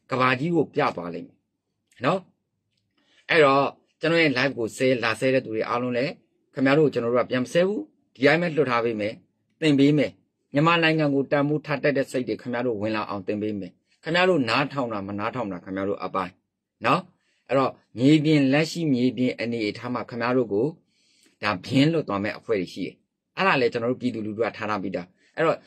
ကဘာကြီးကိုပြသွားလိမ့်မယ်နော်အဲ့တော့ကျွန်တော်ရဲ့ live ကိုဆဲလာဆဲတဲ့သူတွေအားလုံးလည်းခင်ဗျားတို့ကျွန်တော်တို့ကပြန်မဆဲဘူးဒီတိုင်းပဲလွတ်ထားပေးမယ်သင်ပေးမယ်မြန်မာနိုင်ငံကိုတန်ဖိုးထားတတ်တဲ့စိတ်တွေခင်ဗျားတို့ဝင်လာအောင်သင်ပေးမယ်ခင်ဗျားတို့နားထောင်တာမနားထောင်တာခင်ဗျားတို့အပိုင်းနော်အဲ့တော့မြေပြင်လက်ရှိမြေပြင်အနေအထားမှာခင်ဗျားတို့ကိုဒါဘင်းလွတ်သွားမဲ့အဖွဲ့ရှိတယ်အဲ့ဒါလေကျွန်တော်တို့ပြည်သူလူထုကထားတာပြီးတာအဲ့တော့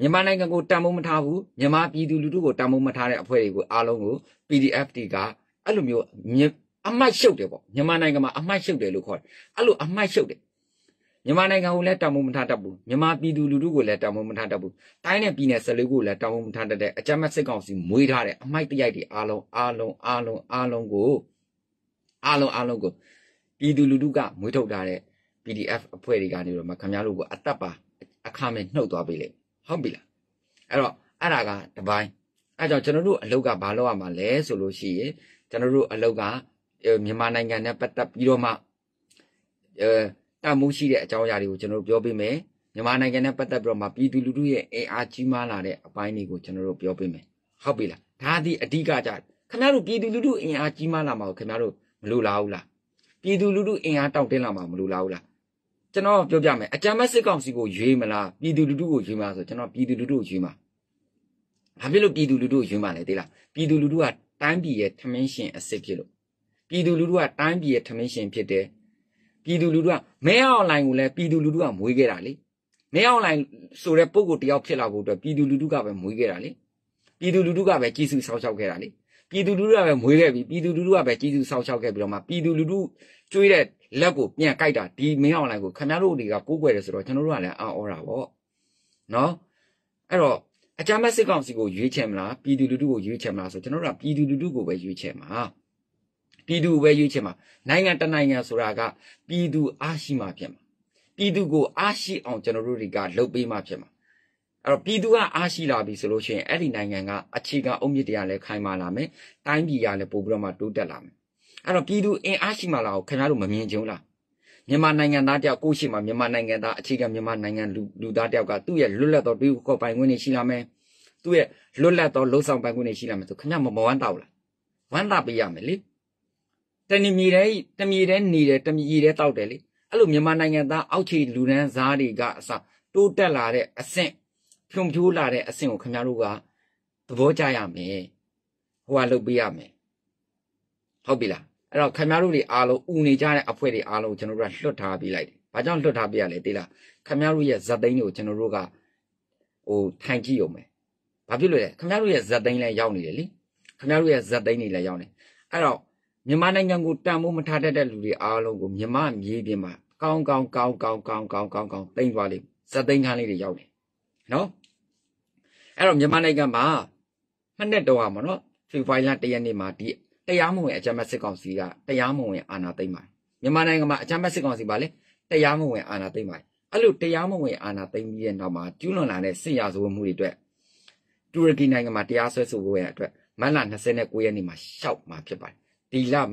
မြန်မာနိုင်ငံကိုတန်ဖိုးမထားဘူးမြန်မာပြည်သူလူထုကိုတန်ဖိုးမထားတဲ့အဖွဲ့တွေကိုအားလုံးကို PDF တီကအဲ့လိုမျိုးအမိုက်ရှုပ်တယ်ပေါ့မြန်မာနိုင်ငံမှာအမိုက်ရှုပ်တယ်လို့ခေါ်တယ်အဲ့လိုအမိုက်ရှုပ်တယ်မြန်မာနိုင်ငံကိုလည်းတာဝန်မထတတ်ဘူးမြန်မာပြည်သူလူထုကိုလည်းတာဝန်မထတတ်ဘူးတိုင်းနဲ့ပြည်နယ်၁၄ကိုလည်းတာဝန်မထတတ်တဲ့အကြမ်းမဲ့စစ်ကောင်စီမွေးထားတဲ့အမိုက်တရိုက်တွေအားလုံးအားလုံးအားလုံးအားလုံးကိုအားလုံးအားလုံးကိုပြည်သူလူထုကမွေးထုတ်ထားတဲ့ PDF အဖွဲ့တွေကနေတော့မခင်ဗျားတို့ကိုအသက်ပါအခမဲ့နှုတ်သွားပေးလိမ့်ဟုတ်ပြီလားအဲ့တော့အဲ့ဒါကတပိုင်းအဲ့ကြောင့်ကျွန်တော်တို့အလုတ်ကဘာလုပ်ရမှာလဲဆိုလို့ရှိရင်ကျွန်တော်တို့အလုတ်ကမြန်မာနိုင်ငံနဲ့ပတ်သက်ပြီးတော့မှအဲတတ်မှုရှိတဲ့အကြောင်းအရာတွေကိုကျွန်တော်တို့ပြောပေးမယ်မြန်မာနိုင်ငံနဲ့ပတ်သက်ပြီးတော့မှပြည်သူလူထုရဲ့အင်အားကြီးမားလာတဲ့အပိုင်းတွေကိုကျွန်တော်တို့ပြောပေးမယ်ဟုတ်ပြီလားဒါသည်အဓိကကြခင်ဗျားတို့ပြည်သူလူထုအင်အားကြီးမားလာမှာကိုခင်ဗျားတို့မလိုလားဘူးလားပြည်သူလူထုအင်အားတောင့်တင်းလာမှာမလိုလားဘူးလားကျွန်တော်ပြောပြမယ်အကြမ်းဖက်စစ်ကောင်စီကိုရွေးမလားပြည်သူလူထုကိုရွေးမလားဆိုကျွန်တော်ပြည်သူလူထုကိုရွေးမှာဘာဖြစ်လို့ပြည်သူလူထုကိုရွေးမှာလဲသိလားပြည်သူလူထုကတိုင်းပြည်ရဲ့ထမင်းရှင်အစ်စ်ဖြစ်လို့ပြည်သူလူထုကတိုင်းပြည်ရဲ့ထမင်းရှင်ဖြစ်တယ်ပြည်သူလူထုကမဲအောင်လိုင်ကိုလည်းပြည်သူလူထုကမွေးခဲ့တာလေမဲအောင်လိုင်ဆိုတဲ့ပုံကိုတယောက်ဖြစ်လာဖို့အတွက်ပြည်သူလူထုကပဲမွေးခဲ့တာလေပြည်သူလူထုကပဲကြီးစုဆောက်ရှောက်ခဲ့တာလေပြည်သူလူထုကပဲမွေးခဲ့ပြီးပြည်သူလူထုကပဲကြီးစုဆောက်ရှောက်ခဲ့ပြီးတော့မှပြည်သူလူထုကျွေးတဲ့လက်ကိုပြန်ကြိုက်တာဒီမဲအောင်လိုင်ကိုခင်ဗျားတို့တွေကကိုးကွယ်တယ်ဆိုတော့ကျွန်တော်တို့ကလည်းအော်အော်တာပေါ့နော်အဲ့တော့အကြမ်းဖက်စစ်ကောင်စီကိုရွေးချယ်မလားပြည်သူလူထုကိုရွေးချယ်မလားဆိုကျွန်တော်တို့ကပြည်သူလူထုကိုပဲရွေးချယ်မှာပြည်သူပဲရွေးချယ်မှာနိုင်ငံတနိုင်ငံဆိုတာကပြည်သူအားရှိမှဖြစ်မှာပြည်သူကိုအားရှိအောင်ကျွန်တော်တို့တွေကလုပ်ပေးမှဖြစ်မှာအဲ့တော့ပြည်သူကအားရှိလာပြီဆိုလို့ရှိရင်အဲ့ဒီနိုင်ငံကအခြေခံအုတ်မြစ်တရားလည်းခိုင်မာလာမယ်တိုင်းပြည်ကလည်းပို့ပြီးတော့မှတိုးတက်လာမယ်အဲ့တော့ပြည်သူအင်အားရှိမှလာကိုခင်ဗျားတို့မမြင်ကြုံလားမြန်မာနိုင်ငံသားတယောက်ကိုရှိမှမြန်မာနိုင်ငံသားအခြေခံမြန်မာနိုင်ငံလူလူသားတယောက်ကသူ့ရဲ့လွတ်လပ်သောပြည်ကိုပိုင်ခွင့်နေရှိလာမယ်သူ့ရဲ့လွတ်လပ်သောလုံဆောင်ပိုင်ခွင့်နေရှိလာမယ်ဆိုခင်ဗျားမမဝမ်းတောက်လားဝမ်းသာပေးရမယ်လေတဏီမြေတဲ့တမြေတဲ့နေတယ်တမြေတဲ့တောက်တယ်လေအဲ့လိုမြန်မာနိုင်ငံသားအောက်ခြေလူနန်းစားတွေကအစတိုးတက်လာတဲ့အဆင့်ဖြုံဖြိုးလာတဲ့အဆင့်ကိုခင်ဗျားတို့ကသဘောကျရမယ်ဟိုကလုပ်ပေးရမယ်ဟုတ်ပြီလားအဲ့တော့ခင်ဗျားတို့တွေအားလုံးဥနေကြတဲ့အဖွဲ့တွေအားလုံးကျွန်တော်တို့ကလွတ်ထားပေးလိုက်တယ်ဘာကြောင့်လွတ်ထားပေးရလဲသိလားခင်ဗျားတို့ရဲ့ဇက်သိန်းတွေကိုကျွန်တော်တို့ကဟိုထိုင်ကြည့်ရုံပဲဘာဖြစ်လို့လဲခင်ဗျားတို့ရဲ့ဇက်သိန်းလည်းရောက်နေတယ်လीခင်ဗျားတို့ရဲ့ဇက်သိန်းတွေလည်းရောက်နေအဲ့တော့မြန်မာနိုင်ငံကိုတန်ဖိုးမထားတတ်တဲ့လူတွေအားလုံးကိုမြန်မာမြေပြင်မှာကောင်းကောင်းကောင်းကောင်းကောင်းကောင်းကောင်းကောင်းတိမ့်သွားလိမ့်ဇက်သိန်းခန်းလေးတွေရောက်တယ်နော်အဲ့တော့မြန်မာနိုင်ငံမှာမနဲ့တော့မှာနော်ဖေဖော်ဝါရီလ၁ရက်နေ့မှာဒီတရားမဝင်အကြမ်းဖက်စစ်ကောင်စီကတရားမဝင်အာဏာသိမ်းပါတယ်မြန်မာနိုင်ငံမှာအကြမ်းဖက်စစ်ကောင်စီပါလေတရားမဝင်အာဏာသိမ်းပါတယ်အဲ့လိုတရားမဝင်အာဏာသိမ်းပြီးတဲ့နောက်မှာကျူးလွန်လာတဲ့စစ်ရာဇဝတ်မှုတွေအတွက်တူရကီနိုင်ငံမှာတရားစွဲဆိုဖို့ရတဲ့အတွက်မတ်လ29ရက်နေ့မှာရှောက်မှာဖြစ်ပါတယ်ဒီလမ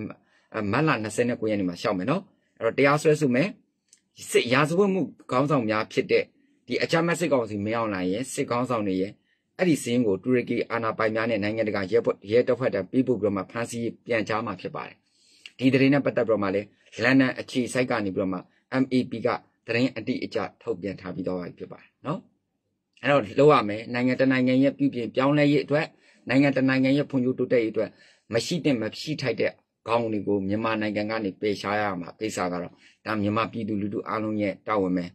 တ်လ29ရက်နေ့မှာရှောက်မယ်နော်အဲ့တော့တရားစွဲဆိုမယ်စစ်ရာဇဝတ်မှုခေါင်းဆောင်များဖြစ်တဲ့ဒီအကြမ်းမဲ့စစ်ကောင်စီမင်းအောင်လှိုင်ရဲ့စစ်ခေါင်းဆောင်တွေရဲ့အဲ့ဒီစင်းကိုတူရကီအာဏာပိုင်များနဲ့နိုင်ငံတကာရဲရဲတပ်ဖွဲ့တံပြီးပို့ပြီးတော့မှဖမ်းဆီးပြန်ချမှာဖြစ်ပါတယ်ဒီသတင်းနဲ့ပတ်သက်ပြီးတော့မှလည်းလန်ဒန်အခြေစိုက်ကနေပြီးတော့မှ MAP ကသတင်းအတိအကျထုတ်ပြန်ထားပြီးတော့ဖြစ်ပါတယ်နော်အဲ့တော့လောက်ရမယ်နိုင်ငံတနိုင်ငံရဲ့ပြည်ပြင်ပြောင်းလဲရေးအတွက်နိုင်ငံတနိုင်ငံရဲ့ဖွံ့ဖြိုးတိုးတက်ရေးအတွက်မရှိတဲ့မရှိထိုက်တဲ့ကောင်းတွေကိုမြန်မာနိုင်ငံကနေပယ်ရှားရမှာကိစ္စကတော့ဒါမြန်မာပြည်သူလူထုအားလုံးရဲ့တာဝန်ပဲ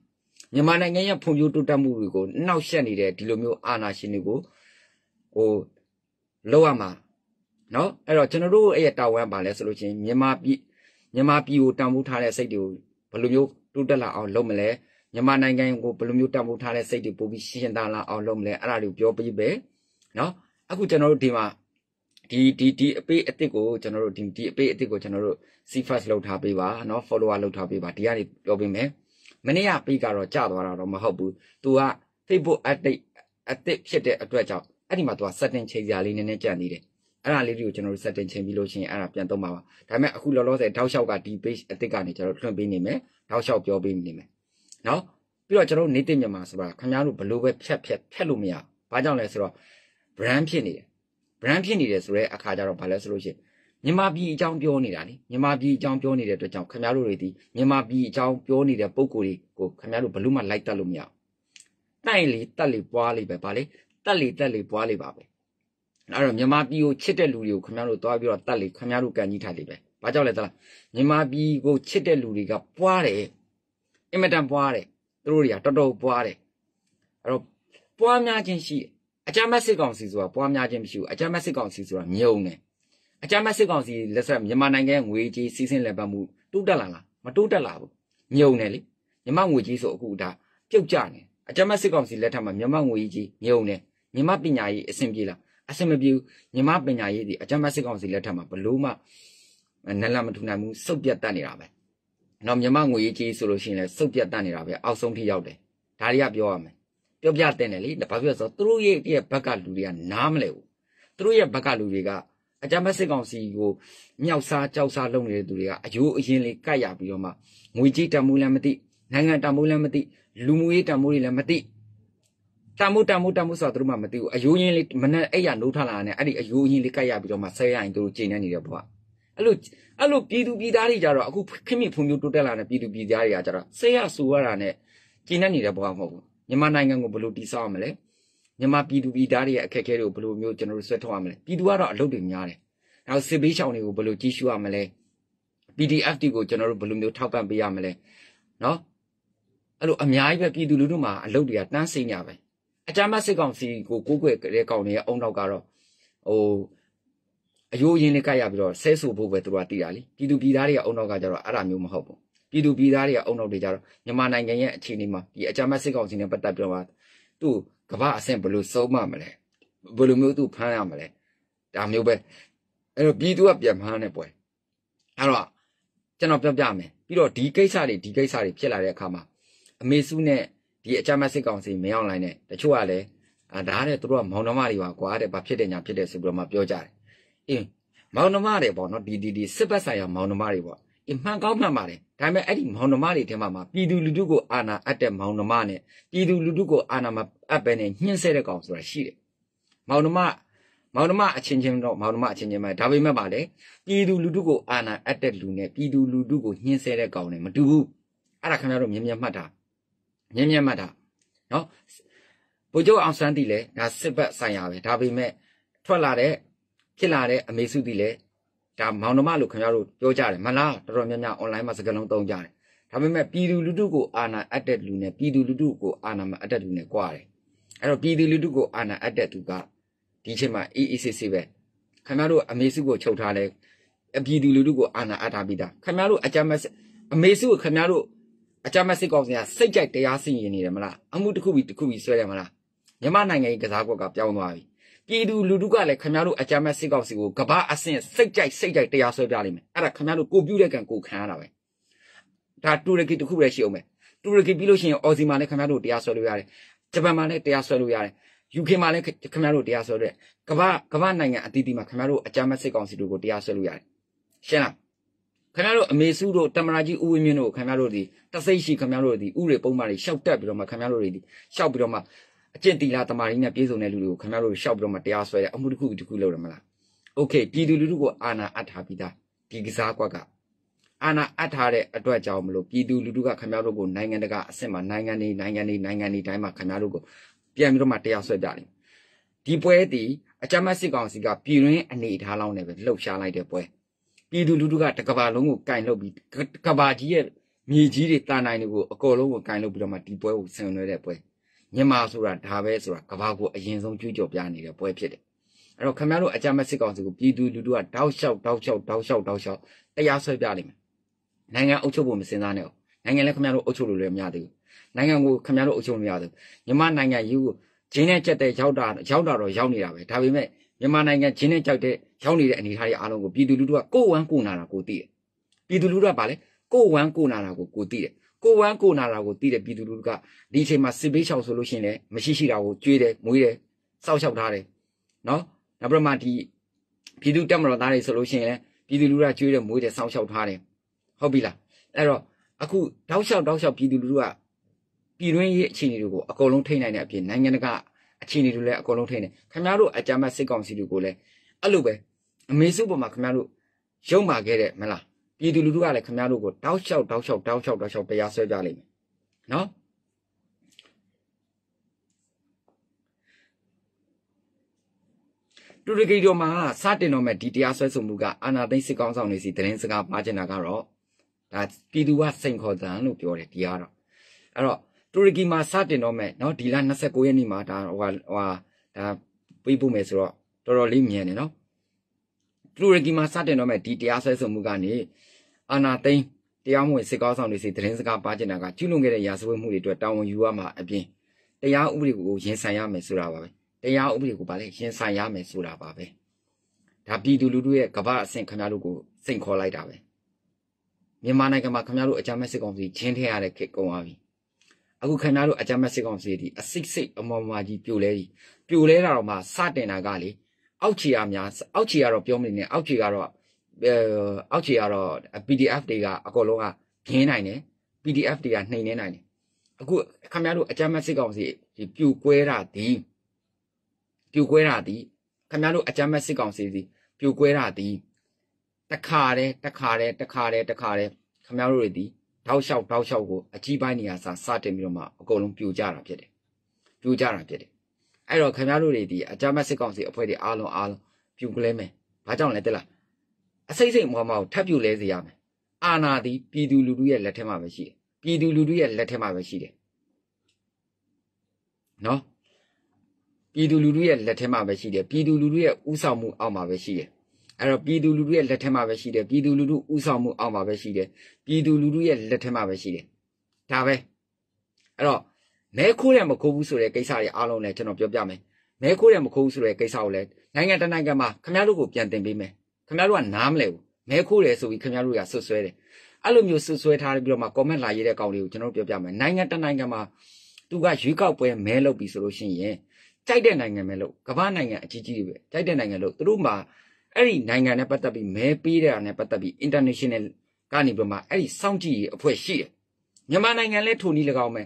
မြန်မာနိုင်ငံရဲ့ဖွံ့ဖြိုးတိုးတက်မှုတွေကိုနှောက်ယှက်နေတဲ့ဒီလိုမျိုးအာဏာရှင်တွေကိုဟိုလောက်ရမှာเนาะအဲ့တော့ကျွန်တော်တို့ရဲ့တာဝန်ကဘာလဲဆိုလို့ချင်းမြန်မာပြည်မြန်မာပြည်ကိုတန်ဖိုးထားတဲ့စိတ်တွေကိုဘယ်လိုမျိုးတိုးတက်လာအောင်လုပ်မလဲမြန်မာနိုင်ငံကိုဘယ်လိုမျိုးတန်ဖိုးထားတဲ့စိတ်တွေပို့ပြီးရှင်းရှင်းသားလာအောင်လုပ်မလဲအဲ့ဒါတွေကိုပြောပြပေးเนาะအခုကျွန်တော်တို့ဒီမှာဒီဒီဒီအပေးအစ်စ်ကိုကျွန်တော်တို့ဒီဒီအပေးအစ်စ်ကိုကျွန်တော်တို့ C first လောက်ထားပေးပါเนาะ follower လောက်ထားပေးပါဒီကနေပြောပေးမယ်မနေ့ကပေးကတော့ကြာသွားတာတော့မဟုတ်ဘူး။ तू က Facebook update အသစ်ဖြစ်တဲ့အတွက်ကြောင့်အဲ့ဒီမှာ तू က setting ချိန်စရာလေးနည်းနည်းကြံနေတယ်။အဲ့ဒါလေးတွေကိုကျွန်တော်တို့ setting ချိန်ပြီးလို့ရှိရင်အဲ့ဒါပြန်သုံးပါပါ။ဒါပေမဲ့အခုလောလောဆယ်တောက်လျှောက်ကဒီ page အသစ်ကနေကျွန်တော်တို့လွှင့်ပေးနေမယ်။တောက်လျှောက်ပြောပေးနေမယ်။နော်ပြီးတော့ကျွန်တော်တို့နေတဲ့မြန်မာဆိုတာခင်ဗျားတို့ဘလို့ပဲဖြတ်ဖြတ်ဖြတ်လို့မရ။ဘာကြောင့်လဲဆိုတော့ brand ဖြစ်နေတယ် brand ဖြစ်နေတယ်ဆိုတဲ့အခါကျတော့ဘာလဲဆိုလို့ရှိရင်မြန်မာပြည်အကြောင်းပြောနေတာလေမြန်မာပြည်အကြောင်းပြောနေတဲ့အတွက်ကြောင့်ခင်ဗျားတို့တွေဒီမြန်မာပြည်အကြောင်းပြောနေတဲ့ပုံကိုယ်တွေကိုခင်ဗျားတို့ဘလို့မှလိုက်တတ်လို့မရဘူးတိုက်လေတက်လေပွားလေပဲဗာလေတက်လေတက်လေပွားလေပါပဲအဲ့တော့မြန်မာပြည်ကိုချစ်တဲ့လူတွေကိုခင်ဗျားတို့သွားပြီးတော့တက်လေခင်ဗျားတို့ကန်ကြီးထိုင်လေပဲဘာကြောင့်လဲသလားမြန်မာပြည်ကိုချစ်တဲ့လူတွေကပွားတယ်အင်မတန်ပွားတယ်သူတို့တွေကတော်တော်ပွားတယ်အဲ့တော့ပွားများခြင်းရှိတယ်အကြမ်းမဲ့စစ်ကောင်စီဆိုတာပွားများခြင်းမရှိဘူးအကြမ်းမဲ့စစ်ကောင်စီဆိုတာမြုံတယ်အကြမ်းမဲ့စစ်ကောင်စီလက်ဆက်မြန်မာနိုင်ငံငွေကြေးစီးဆင်းလက်ပတ်မှုတိုးတက်လာလားမတိုးတက်လာဘူးညုံတယ်လေမြန်မာငွေကြေးဆိုအခုဒါပြုတ်ကျနေအကြမ်းမဲ့စစ်ကောင်စီလက်ထက်မှာမြန်မာငွေကြေးညုံတယ်မြန်မာပညာရေးအဆင်ပြေလားအဆင်မပြေဘူးမြန်မာပညာရေးဒီအကြမ်းမဲ့စစ်ကောင်စီလက်ထက်မှာဘလို့မှနလမထူနိုင်ဘူးစုပ်ပြတ်တက်နေတာပဲနော်မြန်မာငွေကြေးဆိုလို့ရှိရင်လည်းစုပ်ပြတ်တက်နေတာပဲအောက်ဆုံးထိရောက်တယ်ဒါတွေကပြောရမယ်ပြောပြတဲ့နယ်လေဘာဖြစ်လို့ဆိုသူတို့ရဲ့ဘက်ကလူတွေကနားမလဲဘူးသူတို့ရဲ့ဘက်ကလူတွေကအကြမ်းဖက်စစ်ကောင်စီကိုမြောက်စားကြောက်စားလုပ်နေတဲ့သူတွေကအယိုးအရင်လေးကတ်ရပြီးတော့မှငွေကြေးတန်ဖိုးလည်းမသိနိုင်ငံတန်ဖိုးလည်းမသိလူမှုရေးတန်ဖိုးတွေလည်းမသိတမိုးတမိုးတမိုးဆိုတာသူတို့မှမသိဘူးအယိုးရင်းလေးမနဲ့အဲ့ရနှုတ်ထလာတဲ့အဲ့ဒီအယိုးရင်းလေးကတ်ရပြီးတော့မှဆဲရရင်သူတို့ချိန်နေနေတယ်ပေါ့အဲ့လိုအဲ့လိုပြည်သူပြည်သားတွေကြတော့အခုခင်မိဖွံ့ဖြိုးတိုးတက်လာတဲ့ပြည်သူပြည်သားတွေကကြတော့ဆဲရဆူရတာနဲ့ချိန်နေနေတယ်ပေါ့မဟုတ်ဘူးမြန်မာနိုင်ငံကိုဘယ်လိုတည်ဆောက်ရမလဲမြန်မာပြည်သူပြည်သားတွေရဲ့အခက်အခဲတွေကိုဘယ်လိုမျိုးကျွန်တော်တို့ဆွဲထုတ်ရမလဲပြည်သူကတော့အလုပ်တွေများတယ်နောက်စစ်ဘေးရှောင်တွေကိုဘယ်လိုကြီးရှုရမလဲ PDF တွေကိုကျွန်တော်တို့ဘယ်လိုမျိုးထောက်ပံ့ပေးရမလဲနော်အဲ့လိုအများကြီးပဲပြည်သူလူထုမှာအလုပ်တွေကတန်းစိမ့်ကြပဲအကြမ်းဖက်စစ်ကောင်စီကိုကိုကိုွယ်တဲ့ကောင်တွေရဲ့အုံနောက်ကတော့ဟိုအယိုးရင်းလေးကပ်ရပြီးတော့ဆဲဆူဖို့ပဲသူတို့ကတည်တာလေပြည်သူပြည်သားတွေကအုံနောက်ကကြတော့အဲ့ဒါမျိုးမဟုတ်ဘူးပြည်သူပြည်သားတွေကအုံနောက်တွေကြတော့မြန်မာနိုင်ငံရဲ့အခြေအနေမှာဒီအကြမ်းဖက်စစ်ကောင်စီနဲ့ပတ်သက်ပြီးတော့သူ့ကမ္ဘာအဆင့်ဘယ်လိုဆုံးမမလဲဘယ်လိုမျိုးသူ့ဖမ်းရမလဲဒါမျိုးပဲအဲ့တော့ပြည်သူကပြန်ဖမ်းနေပွဲအဲ့တော့ကျွန်တော်ပြောပြမယ်ပြီးတော့ဒီကိစ္စတွေဒီကိစ္စတွေဖြစ်လာတဲ့အခါမှာအမေစုနဲ့ဒီအကြမ်းဖက်စစ်ကောင်စီမင်းအောင်လိုင်းနဲ့တချို့ကလည်းအာဒါတဲ့သူတို့ကမောင်နှမတွေပါကွာတဲ့ဘာဖြစ်တယ်ညာဖြစ်တယ်ဆိုပြီးတော့မှပြောကြတယ်အင်းမောင်နှမတွေပေါ့နော်ဒီဒီဒီစစ်ဘက်ဆိုင်ရာမောင်နှမတွေပေါ့အင်းမှန်ကောင်းမှန်ပါတယ်ဒါပေမဲ့အဲ့ဒီမောင်နှမတွေထဲမှာမှပြည်သူလူထုကိုအာဏာအပ်တဲ့မောင်နှမနဲ့ပြည်သူလူထုကိုအာဏာမအပ်ဘဲနဲ့ညှင်းဆဲတဲ့ကောင်ဆိုတာရှိတယ်။မောင်နှမမောင်နှမအချင်းချင်းတော့မောင်နှမအချင်းချင်းပဲဒါပေမဲ့ပါလေပြည်သူလူထုကိုအာဏာအပ်တဲ့လူနဲ့ပြည်သူလူထုကိုညှင်းဆဲတဲ့ကောင်နဲ့မတူဘူး။အဲ့ဒါခင်ဗျားတို့မြင်မြတ်မှတ်တာမြင်မြတ်မှတ်တာနော်ဗိုလ်ချုပ်အောင်ဆန်းတီလဲဒါစစ်ဘက်ဆိုင်ရာပဲဒါပေမဲ့ထွက်လာတဲ့ဖြစ်လာတဲ့အမေစုတီလဲဒါမောင်နှမလို့ခင်ဗျားတို့ပြောကြတယ်မလားတော်တော်များများ online မှာစကားလုံးသုံးကြတယ်ဒါပေမဲ့ပြည်သူလူထုကိုအာဏာအပ်တဲ့လူနဲ့ပြည်သူလူထုကိုအာဏာမအပ်တဲ့လူနဲ့ကြွားတယ်အဲ့တော့ပြည်သူလူထုကိုအာဏာအပ်တဲ့သူကဒီချိန်မှာအေးအေးဆေးဆေးပဲခင်ဗျားတို့အမေစုကိုချုပ်ထားလဲအပြည်သူလူထုကိုအာဏာအပ်ထားပြီးသားခင်ဗျားတို့အကြမ်းမအမေစုကိုခင်ဗျားတို့အကြမ်းမစစ်ကောင်စီကစိတ်ကြိုက်တရားစီရင်နေတယ်မလားအမှုတစ်ခုပြီးတစ်ခုပြီးဆွဲတယ်မလားမြန်မာနိုင်ငံကြီးကစားကွက်ကပြောင်းသွားပြီပြည်သူလူထုကလည်းခင်ဗျားတို့အကြမ်းမဲ့စစ်ကောင်စီကိုကဘာအဆင့်စိတ်ကြိုက်စိတ်ကြိုက်တရားစွဲပြလိမ့်မယ်အဲ့ဒါခင်ဗျားတို့ကိုပြုတဲ့ကံကိုခံရတာပဲဒါတူရကီတခုပဲရှိအောင်မယ်တူရကီပြီးလို့ရှိရင်အော်စီမှာလည်းခင်ဗျားတို့တရားစွဲလို့ရတယ်ဂျပန်မှာလည်းတရားစွဲလို့ရတယ် UK မှာလည်းခင်ဗျားတို့တရားစွဲလို့ကဘာကဘာနိုင်ငံအသီးသီးမှာခင်ဗျားတို့အကြမ်းမဲ့စစ်ကောင်စီတို့ကိုတရားစွဲလို့ရတယ်ရှင်းလားခင်ဗျားတို့အမေစုတို့တမရာကြီးဦးဝင်းမြင့်တို့ခင်ဗျားတို့ဒီတစိတ်ရှိခင်ဗျားတို့ဒီဥရေပုံမှန်တွေရှောက်တက်ပြီးတော့မှခင်ဗျားတို့တွေဒီရှောက်ပြီးတော့မှအကျင့်တီလာတမာရင်းနဲ့ပြည်စုံတဲ့လူတွေကိုခင်ဗျားတို့ရှောက်ပြီးတော့မှတရားစွဲတယ်အမှုတစ်ခုတစ်ခုလုပ်ရမလားโอเคပြည်သူလူထုကိုအာဏာအပ်ထားပြီးသားဒီကစားကွက်ကအာဏာအပ်ထားတဲ့အတွက်ကြောင့်မလို့ပြည်သူလူထုကခင်ဗျားတို့ကိုနိုင်ငံတကာအဆင့်မှာနိုင်ငံနေနိုင်ငံနေနိုင်ငံနေတိုင်းမှာခင်ဗျားတို့ကိုပြန်ပြီးတော့မှတရားစွဲကြတယ်ဒီပွဲတီအကြမ်းမစစ်ကောင်စီကပြည်တွင်းအနေထားလောင်းနဲ့ပဲလှုပ်ရှားလိုက်တဲ့ပွဲပြည်သူလူထုကတကဘာလုံးကိုကင်လှုပ်ပြီးကဘာကြီးရဲ့မြေကြီးတွေတာနိုင်တွေကိုအကော်လုံးကိုကင်လှုပ်ပြီးတော့မှဒီပွဲကိုဆင်နွှဲတဲ့ပွဲမြန်မာဆိုတာဒါပဲဆိုတာကဘာကိုအရင်ဆုံးကြွေးကြော်ပြနေတဲ့ပွဲဖြစ်တယ်အဲ့တော့ခမရတို့အကြမ်းမဲ့စစ်ကောင်စီကိုပြည်သူလူထုကတောက်လျှောက်တောက်လျှောက်တောက်လျှောက်တောက်လျှောက်တရားဆွဲပြလိမ့်မယ်နိုင်ငံအုပ်ချုပ်ဖို့မစင်စားနဲ့နိုင်ငံလည်းခမရတို့အုပ်ချုပ်လို့လည်းမရသေးဘူးနိုင်ငံကိုခမရတို့အုပ်ချုပ်မရသေးဘူးမြန်မာနိုင်ငံယူကိုဂျင်းနဲ့ကြက်တဲ့ရောက်တာရောက်တာတော့ရောက်နေတာပဲဒါပေမဲ့မြန်မာနိုင်ငံဂျင်းနဲ့ကြောက်တဲ့ရောက်နေတဲ့အနေအထားတွေအားလုံးကိုပြည်သူလူထုကကိုယ်ဝမ်းကိုနာတာကိုသိတယ်ပြည်သူလူထုကဗာလဲကိုယ်ဝမ်းကိုနာတာကိုကိုသိတယ်ကိုဝမ်းကိုနာတာကိုသိတဲ့ပြည်သူလူထုကဒီအချိန်မှာစစ်ဘေးရှောင်ဆိုလို့ရှိရင်လည်းမရှိရှိတာကိုကြွေးတယ်မွေးတယ်စောက်ရှောက်ထားတယ်နော်နောက်ပြမဒီပြည်သူတက်မတော်သားတွေဆိုလို့ရှိရင်လည်းပြည်သူလူထုကကြွေးတယ်မွေးတယ်စောက်ရှောက်ထားတယ်ဟုတ်ပြီလားအဲ့တော့အခုတောက်လျှောက်တောက်လျှောက်ပြည်သူလူထုကပြည်တွင်းရေးအခြေအနေတွေကိုအကုန်လုံးထိနိုင်တဲ့အပြင်နိုင်ငံတကာအခြေအနေတွေလည်းအကုန်လုံးထိနေခင်ဗျားတို့အကြမ်းဖက်စစ်ကောင်စီတွေကိုလည်းအဲ့လိုပဲအမေစုပေါ်မှာခင်ဗျားတို့ရုံမာခဲ့တယ်မလားပြည်သူလူထုကလည်းခင်ဗျားတို့ကိုတောက်လျှောက်တောက်လျှောက်တောက်လျှောက်တောက်လျှောက်တရားဆွဲပြလိမ့်မယ်နော်တူရကီတို့မှာစတင်တော့မဲ့ဒီတရားဆွဲဆိုမှုကအာနာသိန်းစစ်ကောင်းဆောင်တွေစီသတင်းစကားပါကျင်တာကတော့ဒါပြည်သူကစိန်ခေါ်တယ်လို့ပြောတယ်ဒီကတော့အဲ့တော့တူရကီမှာစတင်တော့မဲ့เนาะဒီလ29ရက်နေ့မှာဒါဟိုဟာဒါပြေးပို့မယ်ဆိုတော့တော်တော်လေးမြန်တယ်เนาะတူရကီမှာစတင်တော့မဲ့ဒီတရားဆွဲဆိုမှုကနေအာနာသိန်းတရားမဝင်စစ်ကောင်းဆောင်တွေစီသတင်းစကားပါကျင်တာကကျူးလွန်ခဲ့တဲ့ရာဇဝတ်မှုတွေအတွက်တာဝန်ယူရမှာအပြင်တရားဥပဒေကိုရင်ဆိုင်ရမယ်ဆိုတာပါပဲတရားဥပဒေကိုပါလေရင်ဆိုင်ရမယ်ဆိုတာပါပဲဒါပြည်သူလူထုရဲ့ကမ္ဘာအဆင့်ခင်ဗျားတို့ကိုစိန်ခေါ်လိုက်တာပဲမြန်မာနိုင်ငံမှာခင်ဗျားတို့အကြမ်းမဲ့စစ်ကောင်စီချင်းထဲရတဲ့ခေတ်ကုန်သွားပြီအခုခင်ဗျားတို့အကြမ်းမဲ့စစ်ကောင်စီဒီအစိတ်စိတ်အမော်မာကြီးပြိုလဲကြီးပြိုလဲတာတော့မှစတင်တာကလေအောက်ခြေအများအောက်ခြေကတော့ပြောမနေနဲ့အောက်ခြေကတော့အောက်ခြေကတော့ PDF တွေကအကုန်လုံးကဂင်းနိုင်တယ် PDF တွေကနှိမ်နေနိုင်တယ်အခုခမရတို့အကြမ်းမစစ်ကောင်စီဒီပြူကွဲတာဒီပြူကွဲတာဒီခမရတို့အကြမ်းမစစ်ကောင်စီစီပြူကွဲတာဒီတခါတယ်တခါတယ်တခါတယ်တခါတယ်ခမရတို့တွေဒီတောက်လျှောက်တောက်လျှောက်ကို အကြီးပိုင်းနေရာစာစတင်ပြီးတော့မှအကုန်လုံးပြူကြတာဖြစ်တယ်ပြူကြတာဖြစ်တယ်အဲ့တော့ခမရတို့တွေဒီအကြမ်းမစစ်ကောင်စီအဖွဲ့တွေအားလုံးအားလုံးပြူကလဲမယ်ဘာကြောင့်လဲတက်လားအစိမ့်စိမ့်မွားမွားကိုထပ်ပြုတ်လဲစေရမယ်အာဏာသည်ပြည်သူလူထုရဲ့လက်ထက်မှာပဲရှိတယ်ပြည်သူလူထုရဲ့လက်ထက်မှာပဲရှိတယ်နော်ပြည်သူလူထုရဲ့လက်ထက်မှာပဲရှိတယ်ပြည်သူလူထုရဲ့ဥဆောင်မှုအောက်မှာပဲရှိတယ်အဲ့တော့ပြည်သူလူထုရဲ့လက်ထက်မှာပဲရှိတယ်ပြည်သူလူထုဥဆောင်မှုအောက်မှာပဲရှိတယ်ပြည်သူလူထုရဲ့လက်ထက်မှာပဲရှိတယ်ဒါပဲအဲ့တော့မဲခိုးတယ်မခိုးဘူးဆိုတဲ့ကိစ္စတွေအားလုံးလည်းကျွန်တော်ပြောပြမယ်မဲခိုးတယ်မခိုးဘူးဆိုတဲ့ကိစ္စကိုလည်းနိုင်ငံတကာနိုင်ငံမှာခင်ဗျားတို့ကိုပြန်တင်ပေးမယ်ခင်ဗျားတို့ကနားမလဲဘူးမဲခိုးတယ်ဆိုပြီးခင်ဗျားတို့ကဆွဆွဲတယ်အဲ့လိုမျိုးဆွဆွဲထားပြီးတော့မှ comment လာရေးတဲ့ကောင်တွေကိုကျွန်တော်တို့ပြောပြမယ်နိုင်ငံတနိုင်ငံမှာသူကရွေးကောက်ပွဲမဲလုပ်ပြီဆိုလို့ရှိရင်ကြိုက်တဲ့နိုင်ငံမဲလို့ကမ္ဘာနိုင်ငံအကြီးကြီးတွေပဲကြိုက်တဲ့နိုင်ငံလို့သူတို့မှာအဲ့ဒီနိုင်ငံနဲ့ပတ်သက်ပြီးမဲပေးတဲ့အနဲ့ပတ်သက်ပြီး international ကနေပြီးမှအဲ့ဒီစောင့်ကြည့်ရေးအဖွဲ့ရှိတယ်မြန်မာနိုင်ငံလည်းထိုနည်း၎င်းပဲ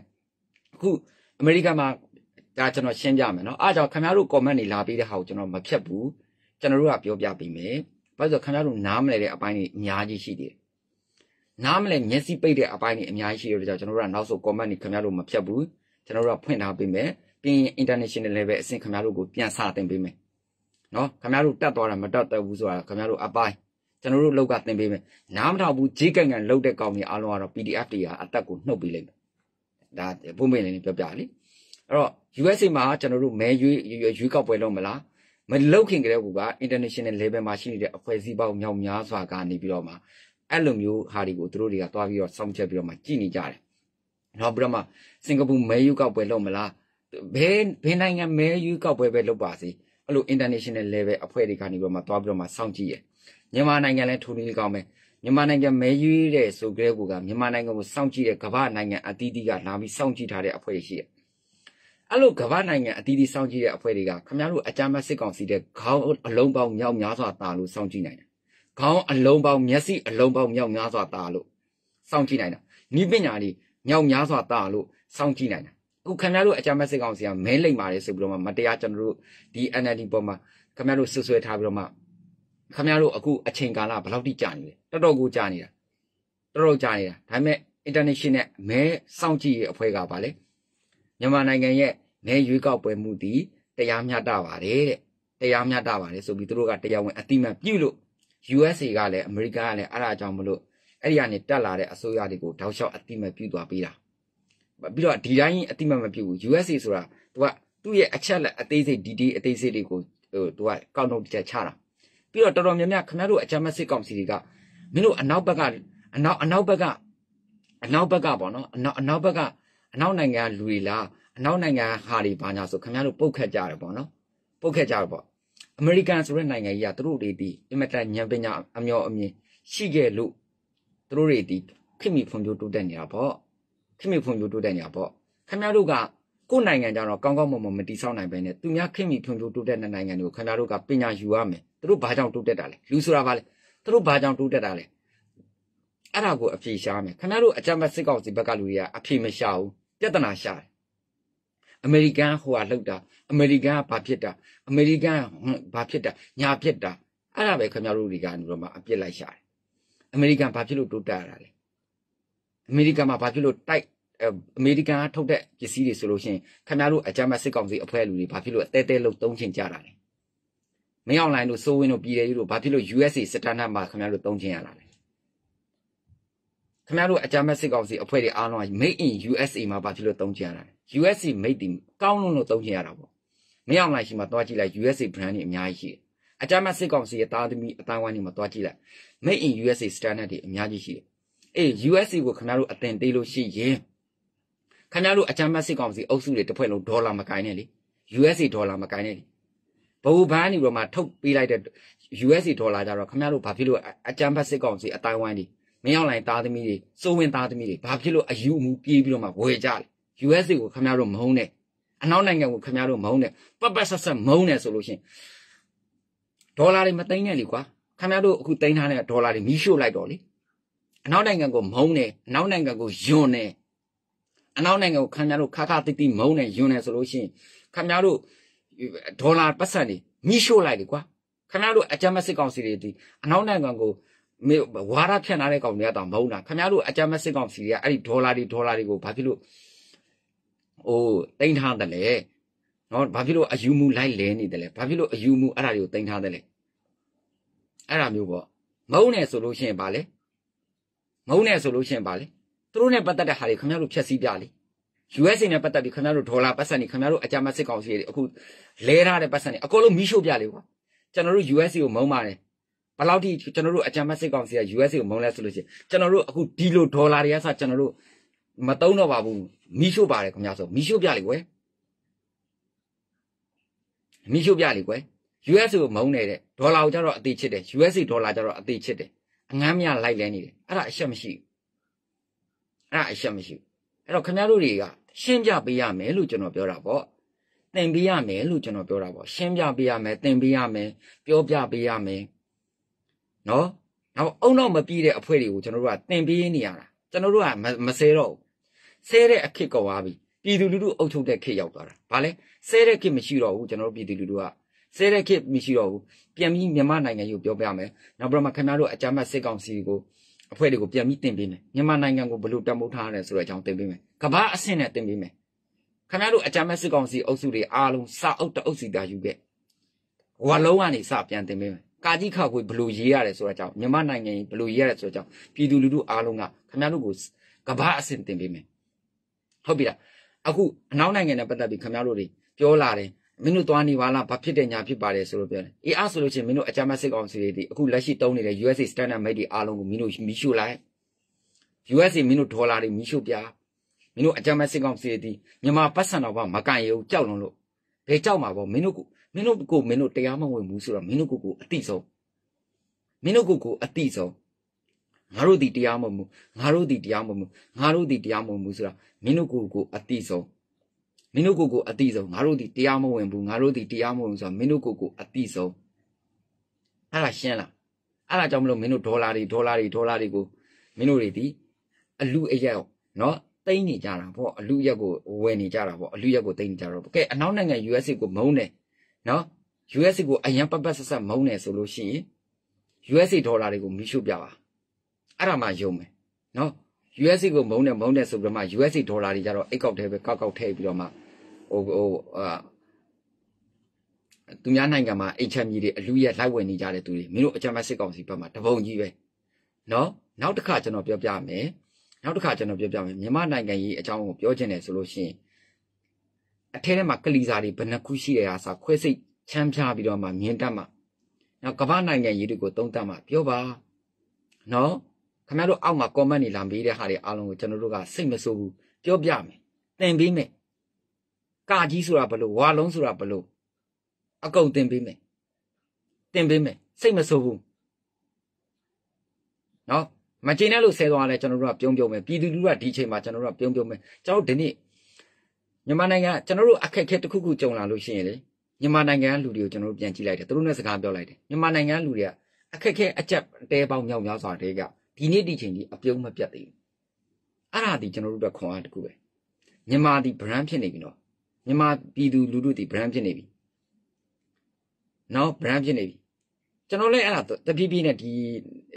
အခုအမေရိကန်မှာဒါကျွန်တော်ရှင်းပြမယ်နော်အားကြောင့်ခင်ဗျားတို့ comment တွေလာပေးတဲ့ဟာကိုကျွန်တော်မဖြတ်ဘူးကျွန်တော်တို့ကပြောပြပေးမယ်ဘာလို့ခဏတော့နားမလဲတဲ့အပိုင်းတွေအများကြီးရှိတယ်နားမလဲမျက်စိပိတ်တဲ့အပိုင်းတွေအများကြီးရှိရတဲ့ကြောင့်ကျွန်တော်တို့ကနောက်ဆုံး comment တွေခင်ဗျားတို့မဖြတ်ဘူးကျွန်တော်တို့ကဖွင့်ထားပေးမယ်ပြီးရင် international level အဆင့်ခင်ဗျားတို့ကိုပြန်စတင်ပေးမယ်နော်ခင်ဗျားတို့တက်သွားတာမတက်တက်ဘူးဆိုတာခင်ဗျားတို့အပိုင်းကျွန်တော်တို့လောက်ကသင်ပေးမယ်နားမထောင်ဘူးဂျေးကန်ကန်လောက်တဲ့ကောင်ကြီးအားလုံးကတော့ PDF တွေကအသက်ကိုနှုတ်ပေးလိုက်မယ်ဒါပုံမင်းလေးပြောပြလေအဲ့တော့ USA မှာကျွန်တော်တို့မဲရွေးရွေးကောက်ပွဲလုပ်မလားမလောက်ခင်ကလေးက international level မှာရှိနေတဲ့အဖွဲ့အစည်းပေါင်းမြောက်များစွာကနေပြီးတော့မှအဲ့လိုမျိုးဟာတွေကိုသူတို့တွေကသွားပြီးတော့စောင့်ချက်ပြီးတော့မှကြည်နေကြတယ်နောက်ပြီးတော့မှစင်ကာပူမဲယူကောက်ပွဲလုပ်မလားဘယ်ဘယ်နိုင်ငံမဲယူကောက်ပွဲပဲလုပ်ပါစေအဲ့လို international level အဖွဲ့တွေကနေပြီးတော့မှသွားပြီးတော့မှစောင့်ကြည့်ရမြန်မာနိုင်ငံလည်းထိုးနေကောင်းပဲမြန်မာနိုင်ငံမဲယူတဲ့ဆိုကြဲကူကမြန်မာနိုင်ငံကိုစောင့်ကြည့်တဲ့ကမ္ဘာနိုင်ငံအသီးသီးကလာပြီးစောင့်ကြည့်ထားတဲ့အဖွဲ့ရှိတယ်အဲ့လိုကမ္ဘာနိုင်ငံအသီးသီးစောင့်ကြည့်တဲ့အဖွဲ့တွေကခမရတို့အကြမ်းဖက်စစ်ကောင်စီတဲ့ခေါင်းအလုံးပေါင်းမြောက်များစွာတာလို့စောင့်ကြည့်နိုင်တယ်။ခေါင်းအလုံးပေါင်းမျက်စိအလုံးပေါင်းမြောက်များစွာတာလို့စောင့်ကြည့်နိုင်တာ။ဤပညာတွေမြောက်များစွာတာလို့စောင့်ကြည့်နိုင်တာ။အခုခမရတို့အကြမ်းဖက်စစ်ကောင်စီကမဲလိမ့်ပါတယ်ဆိုပြီးတော့မှမတရားကျွန်တော်တို့ဒီ NLD ပေါ်မှာခမရတို့ဆွဆွဲထားပြီးတော့မှခမရတို့အခုအချိန်ကာလဘယ်လောက်ထိကြာနေလဲ။တော်တော်ကိုကြာနေတာ။တော်တော်ကြာနေတာ။ဒါပေမဲ့ international မဲစောင့်ကြည့်ရဲ့အဖွဲ့ကပါလေ။မြန်မာနိုင်ငံရဲ့မဲရွေးကောက်ပွဲမှုသည်တရားမျှတပါတယ်တဲ့တရားမျှတပါတယ်ဆိုပြီးသူတို့ကတရားဝင်အတိမတ်ပြုလို့ USA ကလည်းအမေရိကန်ကလည်းအဲ့ဒါကြောင့်မလို့အဲ့ဒီကနေတက်လာတဲ့အစိုးရတွေကိုတောက်လျှောက်အတိမတ်ပြုသွားပေးတာပြီးတော့ဒီတိုင်းအတိမတ်မပြုဘူး USA ဆိုတာသူကသူ့ရဲ့အချက်လက်အသေးစိတ်ဒီဒီအသေးစိတ်တွေကိုဟိုသူကကောက်နှုတ်တစ်ချက်ချတာပြီးတော့တော်တော်များများခင်ဗျားတို့အကြမ်းမစစ်ကောင်စီတွေကမင်းတို့အနောက်ဘက်ကအနောက်အနောက်ဘက်ကအနောက်ဘက်ကပေါ့နော်အနောက်အနောက်ဘက်ကအနောက်နိုင်ငံလူတွေလားအနောက်နိုင်ငံဟာတွေဘာညာဆိုခင်ဗျားတို့ပုတ်ခတ်ကြတယ်ပေါ့နော်ပုတ်ခတ်ကြတယ်ပေါ့အမေရိကန်ဆိုတဲ့နိုင်ငံကြီးကသူတို့တွေဒီအင်မတန်ဉာဏ်ပညာအမျှော်အမြင်ရှိခဲ့လို့သူတို့တွေဒီခင်မီဖွံ့ဖြိုးတိုးတက်နေတာပေါ့ခင်မီဖွံ့ဖြိုးတိုးတက်နေတာပေါ့ခင်ဗျားတို့ကကိုယ်နိုင်ငံကြတော့ကောင်းကောင်းမွန်မွန်မတိဆောက်နိုင်ပဲနဲ့သူများခင်မီထွန်ထိုးတိုးတက်တဲ့နိုင်ငံတွေကိုခင်ဗျားတို့ကပညာယူရမယ်သူတို့ဘာကြောင့်တိုးတက်တာလဲလူဆိုတာဘာလဲသူတို့ဘာကြောင့်တိုးတက်တာလဲအဲ့ဒါကိုအဖြေရှာမယ်ခင်ဗျားတို့အကြမ်းဖက်စစ်ကောင်စီဘက်ကလူတွေကအဖြေမရှာဘူးပြဿနာရှာတယ်အမေရိကန်ဟိုဟာလောက်တာအမေရိကန်ကဘာဖြစ်တာအမေရိကန်ဘာဖြစ်တာညာဖြစ်တာအဲ့ဒါပဲခင်ဗျားတို့တွေကနေတော့မှအပြစ်လိုက်ရှာတယ်အမေရိကန်ဘာဖြစ်လို့တိုးတက်ရတာလဲအမေရိကန်မှာဘာဖြစ်လို့တိုက်အမေရိကန်ကထုတ်တဲ့ပစ္စည်းတွေဆိုလို့ရှိရင်ခင်ဗျားတို့အကြမ်းဖက်စစ်ကောင်စီအဖွဲ့လူတွေဘာဖြစ်လို့အဲတဲလို့တုံးချင်ကြတာလဲမင်းအွန်လိုင်းတို့စိုးဝင်းတို့ပြည်တယ်တို့ဘာဖြစ်လို့ USA စတန်ဒတ်မှာခင်ဗျားတို့တုံးချင်ရတာလဲခင်ဗျားတို့အကြမ်းမဲ့စစ်ကောင်စီအဖွဲ့တွေအားလုံးက made in USA မှာပါဖြစ်လို့တုံးကြရတာ USA made ဒီကောင်းလွန်းလို့တုံးကြရတာပေါ့မင်းအောင်လိုက်ရှိမှတွားကြည့်လိုက် USA brand တွေအများကြီးရှိတယ်အကြမ်းမဲ့စစ်ကောင်စီရဲ့တာသမီအတိုင်းဝိုင်းတွေမှာတွားကြည့်လိုက် made in USA standard တွေအများကြီးရှိတယ်အေး USA ကိုခင်ဗျားတို့အတင်သေးလို့ရှိရင်ခင်ဗျားတို့အကြမ်းမဲ့စစ်ကောင်စီအုပ်စုတွေတစ်ဖွဲ့လုံးဒေါ်လာမကိုင်းနဲ့လေ USA ဒေါ်လာမကိုင်းနဲ့လေဘဝဘန်းနေပြီးတော့မှထုတ်ပေးလိုက်တဲ့ USA ဒေါ်လာကြတော့ခင်ဗျားတို့ဘာဖြစ်လို့အကြမ်းဖက်စစ်ကောင်စီအတိုင်းဝိုင်းကြီးမင်းအောင်လှိုင်သားသမီးတွေစိုးဝင်သားသမီးတွေဘာဖြစ်လို့အယူအမူပြေးပြီးတော့မှဝယ်ကြလဲ USA ကိုခင်ဗျားတို့မုန်းနဲ့အနောက်နိုင်ငံကိုခင်ဗျားတို့မုန်းနဲ့ပပဆက်ဆက်မုန်းနဲ့ဆိုလို့ရှင်ဒေါ်လာတွေမသိမ်းနဲ့လေကွာခင်ဗျားတို့အခုသိမ်းထားတဲ့ဒေါ်လာတွေမီးရှို့လိုက်တော့လေအနောက်နိုင်ငံကိုမုန်းနဲ့အနောက်နိုင်ငံကိုယွန်းနဲ့အနောက်နိုင်ငံကိုခင်ဗျားတို့ခါခါတိတိမုန်းနဲ့ယွန်းနဲ့ဆိုလို့ရှင်ခင်ဗျားတို့ဒေါ်လာပတ်စံတွေမီးရှို့လိုက်လေကွာခင်ဗျားတို့အကြမ်းမစစ်ကောင်စီတွေဒီအနောက်နိုင်ငံကိုမင်းဝါရဖြန့်ထားတဲ့ကောင်တွေကတောင်မဟုတ်တာခင်ဗျားတို့အကြမ်းမစစ်ကောင်စီတွေကအဲ့ဒီဒေါ်လာတွေဒေါ်လာတွေကိုဘာဖြစ်လို့ဟိုတင်ထားတယ်လေနော်ဘာဖြစ်လို့အယူမူလိုက်လဲနေတယ်လေဘာဖြစ်လို့အယူမူအဲ့ဒါတွေကိုတင်ထားတယ်လေအဲ့ဒါမျိုးပေါ့မုန်းနေဆိုလို့ရှိရင်ဗာလေမုန်းနေဆိုလို့ရှိရင်ဗာလေသူတို့နဲ့ပတ်သက်တဲ့ဟာတွေခင်ဗျားတို့ဖြည့်ဆည်းပြလေ USA နဲ့ပတ်သက်ပြီးခင်ဗျားတို့ဒေါ်လာပတ်စံတွေခင်ဗျားတို့အကြမ်းမစစ်ကောင်စီတွေအခုလဲထားတဲ့ပတ်စံတွေအကုန်လုံးမီးရှို့ပြလေကွာကျွန်တော်တို့ USA ကိုမုန်းပါတယ်ဘလောက်ထိကျွန်တော်တို့အကြမ်းဖက်စစ်ကောင်စီက USA ကိုမုန်းလဲဆိုလို့ရှိရင်ကျွန်တော်တို့အခုဒီလိုဒေါ်လာတွေကဆကျွန်တော်တို့မတုံးတော့ပါဘူးမီးရှို့ပါတယ်ခင်ဗျာဆိုမီးရှို့ပြလေကွယ်မီးရှို့ပြလေကွယ် US ကိုမုန်းနေတဲ့ဒေါ်လာကိုကျတော့အသေးချစ်တယ် US ဒေါ်လာကျတော့အသေးချစ်တယ်အငမ်းမြလိုက်လဲနေတယ်အဲ့ဒါအရှက်မရှိဘူးအဲ့ဒါအရှက်မရှိဘူးအဲ့တော့ခင်ဗျားတို့တွေကရှင်းပြပေးရမယ်လို့ကျွန်တော်ပြောတာပေါ့တင်ပေးရမယ်လို့ကျွန်တော်ပြောတာပေါ့ရှင်းပြပေးရမယ်တင်ပေးရမယ်ပြောပြပေးရမယ်နော်နောက်အုံတော့မပြီးတဲ့အဖွဲတွေကိုကျွန်တော်တို့ကတင်ပေးနေရတာကျွန်တော်တို့ကမဆဲတော့ဘူးဆဲတဲ့အခေတ်ကောသွားပြီပြည်သူလူထုအုပ်ချုပ်တဲ့ခေတ်ရောက်သွားတာဗာလဲဆဲတဲ့ခေတ်မရှိတော့ဘူးကျွန်တော်တို့ပြည်သူလူထုကဆဲတဲ့ခေတ်မရှိတော့ဘူးပြန်ပြီးမြန်မာနိုင်ငံကိုပြောပြမယ်နောက်ပြီးမှခင်ဗျားတို့အကြမ်းဖက်စစ်ကောင်စီကိုအဖွဲ့တွေကိုပြန်ပြီးတင်ပေးမယ်မြန်မာနိုင်ငံကိုဘယ်လိုတံမိုးထားရလဲဆိုတဲ့အကြောင်းတင်ပေးမယ်ကမ္ဘာအဆင့်နဲ့တင်ပေးမယ်ခင်ဗျားတို့အကြမ်းဖက်စစ်ကောင်စီအုပ်စုတွေအားလုံးစာအုပ်တအုပ်စီတာယူခဲ့ဝါလုံးကနေစပြန်တင်ပေးမယ်ကာကြီးခါကိုဘလို့ရေးရတယ်ဆိုတာကြောင့်မြန်မာနိုင်ငံကြီးဘလို့ရေးရတယ်ဆိုတာကြောင့်ပြည်သူလူထုအားလုံးကခင်ဗျားတို့ကိုကဘာအဆင်တင်ပေးမယ်ဟုတ်ပြီလားအခုအနောက်နိုင်ငံနဲ့ပတ်သက်ပြီးခင်ဗျားတို့တွေပြောလာတယ်မင်းတို့သွားနေပါလားဘာဖြစ်တယ်ညာဖြစ်ပါတယ်ဆိုလို့ပြောတယ်အေးအားဆိုလို့ချင်းမင်းတို့အကြမ်းဖက်စစ်ကောင်စီတွေဒီအခုလက်ရှိတုံးနေတဲ့ USA standard made တွေအားလုံးကိုမင်းတို့မီးရှို့လိုက် USA မင်းတို့ဒေါ်လာတွေမီးရှို့ပြမင်းတို့အကြမ်းဖက်စစ်ကောင်စီတွေဒီမြန်မာပတ်စံတော်ဘာမကန်ရုံကြောက်လုံးလို့ဘယ်ကြောက်မှာပေါ့မင်းတို့မင်းတို့ကိုမင်းတို့တရားမဝင်ဘူးဆိုတော့မင်းတို့ကိုကိုအတိဆုံးမင်းတို့ကိုကိုအတိဆုံးငါတို့ဒီတရားမဝင်ဘူးငါတို့ဒီတရားမဝင်ဘူးငါတို့ဒီတရားမဝင်ဘူးဆိုတော့မင်းတို့ကိုကိုအတိဆုံးမင်းတို့ကိုကိုအတိဆုံးငါတို့ဒီတရားမဝင်ဘူးငါတို့ဒီတရားမဝင်ဘူးဆိုတော့မင်းတို့ကိုကိုအတိဆုံးအဲ့ဒါရှင်းလားအဲ့ဒါကြောင့်မလို့မင်းတို့ဒေါ်လာတွေဒေါ်လာတွေဒေါ်လာတွေကိုမင်းတို့တွေဒီအလူအရက်နော်တိမ့်နေကြတာပေါ့အလူရက်ကိုဝယ်နေကြတာပေါ့အလူရက်ကိုတိမ့်နေကြတော့ကဲအနောက်နိုင်ငံ USA ကိုမုန်းတယ်နော် US ကိုအရင်ပပတ်ဆက်ဆက်မုန်းနေဆိုလို့ရှိရင် US ဒေါ်လာတွေကိုမီးရှို့ပြပါအဲ့ဒါမှယုံမယ်နော် US ကိုမုန်းနေမုန်းနေဆိုပြီးမှ US ဒေါ်လာတွေကြတော့အိတ်ကောက်သေးပဲကောက်ကောက်ထည့်ပြီးတော့မှဟိုဟိုအာသူများနိုင်ငံမှာအိတ်ချက်ကြီးတွေအလူရက်လိုက်ဝင်နေကြတဲ့သူတွေမင်းတို့အကြမ်းဖက်စစ်ကောင်စီဘက်မှာတပုံကြီးပဲနော်နောက်တစ်ခါကျွန်တော်ပြောပြမယ်နောက်တစ်ခါကျွန်တော် ပြောပြမယ်မြန်မာနိုင်ငံကြီးအကြောင်းကိုပြောချင်တယ်ဆိုလို့ရှိရင်အထဲထဲမှာကလီစာတွေဘယ်နှခုရှိတယ်ဟာဆိုခွဲစိတ်ချမ်းပြပြီးတော့မှမြင်တတ်မှနောက်ကမ္ဘာနိုင်ငံရေးတွေကိုသုံးတတ်မှပြောပါနော်ခင်ဗျားတို့အောက်မှာ comment တွေလာမေးတဲ့ဟာတွေအားလုံးကိုကျွန်တော်တို့ကစိတ်မဆိုးဘူးပြောပြမယ်သင်ပေးမယ်ကကြီးဆိုတာဘလို့ဝါလုံးဆိုတာဘလို့အကုန်သင်ပေးမယ်သင်ပေးမယ်စိတ်မဆိုးဘူးနော်မကျင်းတဲ့လို့ဆဲသွားလဲကျွန်တော်တို့ကပြုံးပြုံးမယ်ပြည်သူလူထုကဒီချိန်မှာကျွန်တော်တို့ကပြုံးပြုံးမယ်ကျွန်တော်တို့ဒီနေ့မြန်မာနိုင်ငံကျွန်တော်တို့အခက်အခဲတစ်ခုခုကြုံလာလို့ရှိရင်လေမြန်မာနိုင်ငံလူတွေကိုကျွန်တော်တို့ပြန်ကြည့်လိုက်တယ်သူတို့နဲ့စကားပြောလိုက်တယ်မြန်မာနိုင်ငံလူတွေကအခက်အခဲအကြက်တဲပေါင်းမြောက်များစွာတွေကဒီနေ့ဒီချိန်ကြီးအပြုံးမပြတ်သေးဘူးအဲ့ဒါဒီကျွန်တော်တို့အတွက်ခွန်အားတစ်ခုပဲမြန်မာဒီ brand ဖြစ်နေပြီနော်မြန်မာပြည်သူလူထုဒီ brand ဖြစ်နေပြီနော် brand ဖြစ်နေပြီကျွန်တော်လည်းအဲ့ဒါတပြည့်ပြည့်နဲ့ဒီ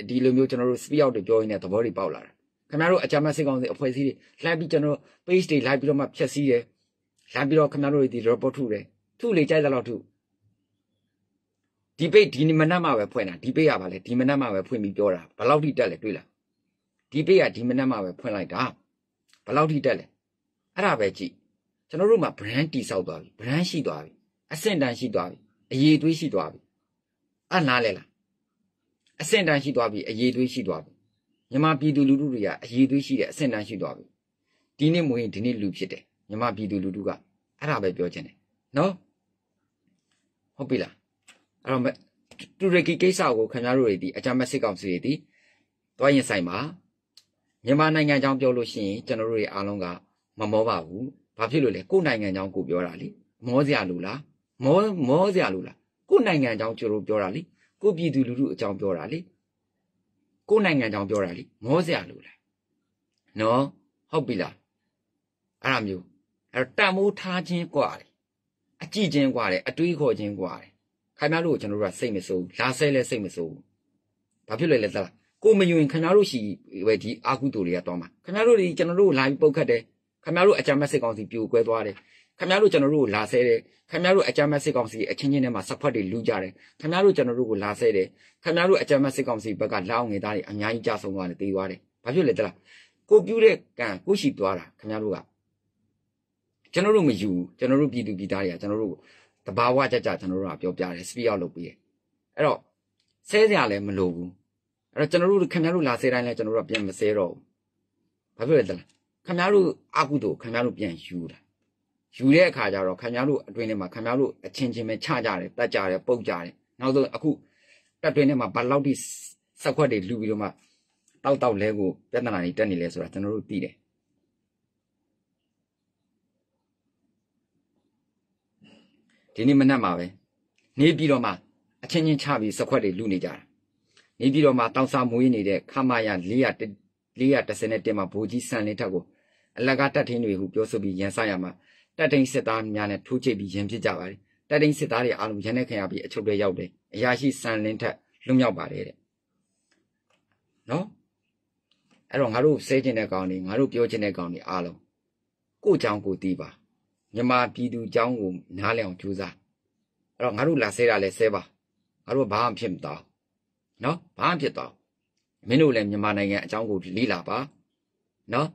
ဒီလိုမျိုးကျွန်တော်တို့ speak out တွေပြောရင်းနဲ့သဘောတွေပေါက်လာတာခင်ဗျားတို့အကြမ်းဖက်စိတ်ကောင်းစိတ်အဖွဲ့အစည်းတွေလှမ်းပြီးကျွန်တော် page တွေလိုက်ပြီးတော့မှဖြည့်ဆည်းတယ်လာပြီးတော့ခင်ဗျားတို့ဒီ report ထုတယ်ထုလေကြိုက်သလောက်ထုဒီပိတ်ဒီမနက်မှပဲဖွင့်တာဒီပိတ်ကပါလေဒီမနက်မှပဲဖွင့်ပြီးပြောတာဘယ်လောက်ထိတက်လဲတွေ့လားဒီပိတ်ကဒီမနက်မှပဲဖွင့်လိုက်တာဘယ်လောက်ထိတက်လဲအဲ့ဒါပဲကြည့်ကျွန်တော်တို့မှာ brand တိဆောက်သွားပြီ brand ရှိသွားပြီအဆင့်တန်းရှိသွားပြီအရေးသွေးရှိသွားပြီအဲ့နားလဲလားအဆင့်တန်းရှိသွားပြီအရေးသွေးရှိသွားပြီမြန်မာပြည်သူလူထုတွေကအရေးသွေးရှိတဲ့အဆင့်တန်းရှိသွားပြီဒီနေ့မွေးဒီနေ့လူဖြစ်တယ်မြမပြည်သူလူထုကအဲ့ဒါပဲပြောချင်တယ်နော်ဟုတ်ပြီလားအဲ့တော့တူရကီကိစ္စကိုခင်ဗျားတို့တွေဒီအကြမ်းမဲ့စစ်ကောင်စီတွေဒီတွားရင်ဆိုင်ပါမြန်မာနိုင်ငံကြောင်းပြောလို့ရှိရင်ကျွန်တော်တို့တွေအားလုံးကမမောပါဘူးဘာဖြစ်လို့လဲကိုယ်နိုင်ငံကြောင်းကိုပြောတာလေမောစရာလိုလားမောမောစရာလိုလားကိုယ်နိုင်ငံကြောင်းကျွန်တော်ပြောတာလေကိုပြည်သူလူထုအကြောင်းပြောတာလေကိုနိုင်ငံကြောင်းပြောတာလေမောစရာလိုလားနော်ဟုတ်ပြီလားအဲ့ဒါမျိုးအဲ့တန်မိုးထားခြင်းกว่าတယ်အကြည့်ခြင်းกว่าတယ်အတွေးခေါ်ခြင်းกว่าတယ်ခင်ဗျားတို့ကျွန်တော်တို့ကစိတ်မစိုးလာဆဲလဲစိတ်မစိုးဘာဖြစ်လဲလဲသလားကိုမယွင်ခင်ဗျားတို့ရှိပဲဒီအာဟုတူတွေကသွားမှာခင်ဗျားတို့ဒီကျွန်တော်တို့လာပြီးပုတ်ခတ်တယ်ခင်ဗျားတို့အကြမ်းမဲ့စိတ်ကောင်းစီပြိုကွဲသွားတယ်ခင်ဗျားတို့ကျွန်တော်တို့ကိုလာဆဲတယ်ခင်ဗျားတို့အကြမ်းမဲ့စစ်ကောင်စီအချင်းချင်းထဲမှာဆက်ဖက်တွေလူကြတယ်ခင်ဗျားတို့ကျွန်တော်တို့ကိုလာဆဲတယ်ခင်ဗျားတို့အကြမ်းမဲ့စစ်ကောင်စီဘက်ကလောင်းငယ်သားတွေအများကြီးကြဆုံးသွားတယ်တေးသွားတယ်ဘာဖြစ်လဲတလားကိုပြူးတဲ့ကံကိုရှိသွားတာခင်ဗျားတို့ကကျွန်တော်တို့မယူကျွန်တော်တို့ပြည်သူပြည်သားတွေကကျွန်တော်တို့တဘာဝကြကြကျွန်တော်တို့ကပြောပြတယ် speak out လုပ်ပေးတယ်အဲ့တော့ဆဲစရာလည်းမလိုဘူးအဲ့တော့ကျွန်တော်တို့ခင်ဗျားတို့လာဆဲတိုင်းလည်းကျွန်တော်တို့ကပြန်မဆဲတော့ဘူးဘာဖြစ်လဲတလားခင်ဗျားတို့အကုသို့ခင်ဗျားတို့ပြန်ယူတာယူတဲ့အခါကျတော့ခင်ဗျားတို့အတွင်းထဲမှာခင်ဗျားတို့အချင်းချင်းပဲချကြတယ်တတ်ကြတယ်ပုတ်ကြတယ်နောက်ဆုံးအခုတက်တွင်းထဲမှာဘာလောက်တိစက်ခွက်တွေလူပြီးတော့မှတောက်တောက်လဲကိုပြဿနာတွေတက်နေလဲဆိုတာကျွန်တော်တို့သိတယ်ဒီနေ့မနက်မှာပဲနေပြီးတော့မှအချင်းချင်းချပြီးစခွက်တွေလူနေကြတာနေပြီးတော့မှတောင်စာမွေးနေတဲ့ခမရ411မှာဘိုးကြီးဆန်လင်းထက်ကိုအလကားတက်ထင်းတွေဟုပြောဆိုပြီးရန်ဆိုင်ရမှာတက်ထင်းစစ်သားများနဲ့ထိုးချိတ်ပြီးရန်ဖြစ်ကြပါတယ်တက်ထင်းစစ်သားတွေအားလုံးရန်နဲ့ခင်ရပြီးအချုပ်တွေရောက်တယ်အရာရှိဆန်လင်းထက်လွတ်မြောက်ပါတယ်တဲ့နော်အဲ့တော့ငါတို့ဆဲကျင်တဲ့ကောင်တွေငါတို့ပြောကျင်တဲ့ကောင်တွေအားလုံးကိုကြောင်ကိုတီးပါမြန်မာပြည်သူအကြောင်းကိုနားလည်အောင်ကြိုးစားအဲ့တော့ငါတို့လာဆဲတာလဲဆဲပါငါတို့ဘာမှဖြစ်မတော့နော်ဘာမှဖြစ်တော့မင်းတို့လည်းမြန်မာနိုင်ငံအကြောင်းကိုလေ့လာပါနော်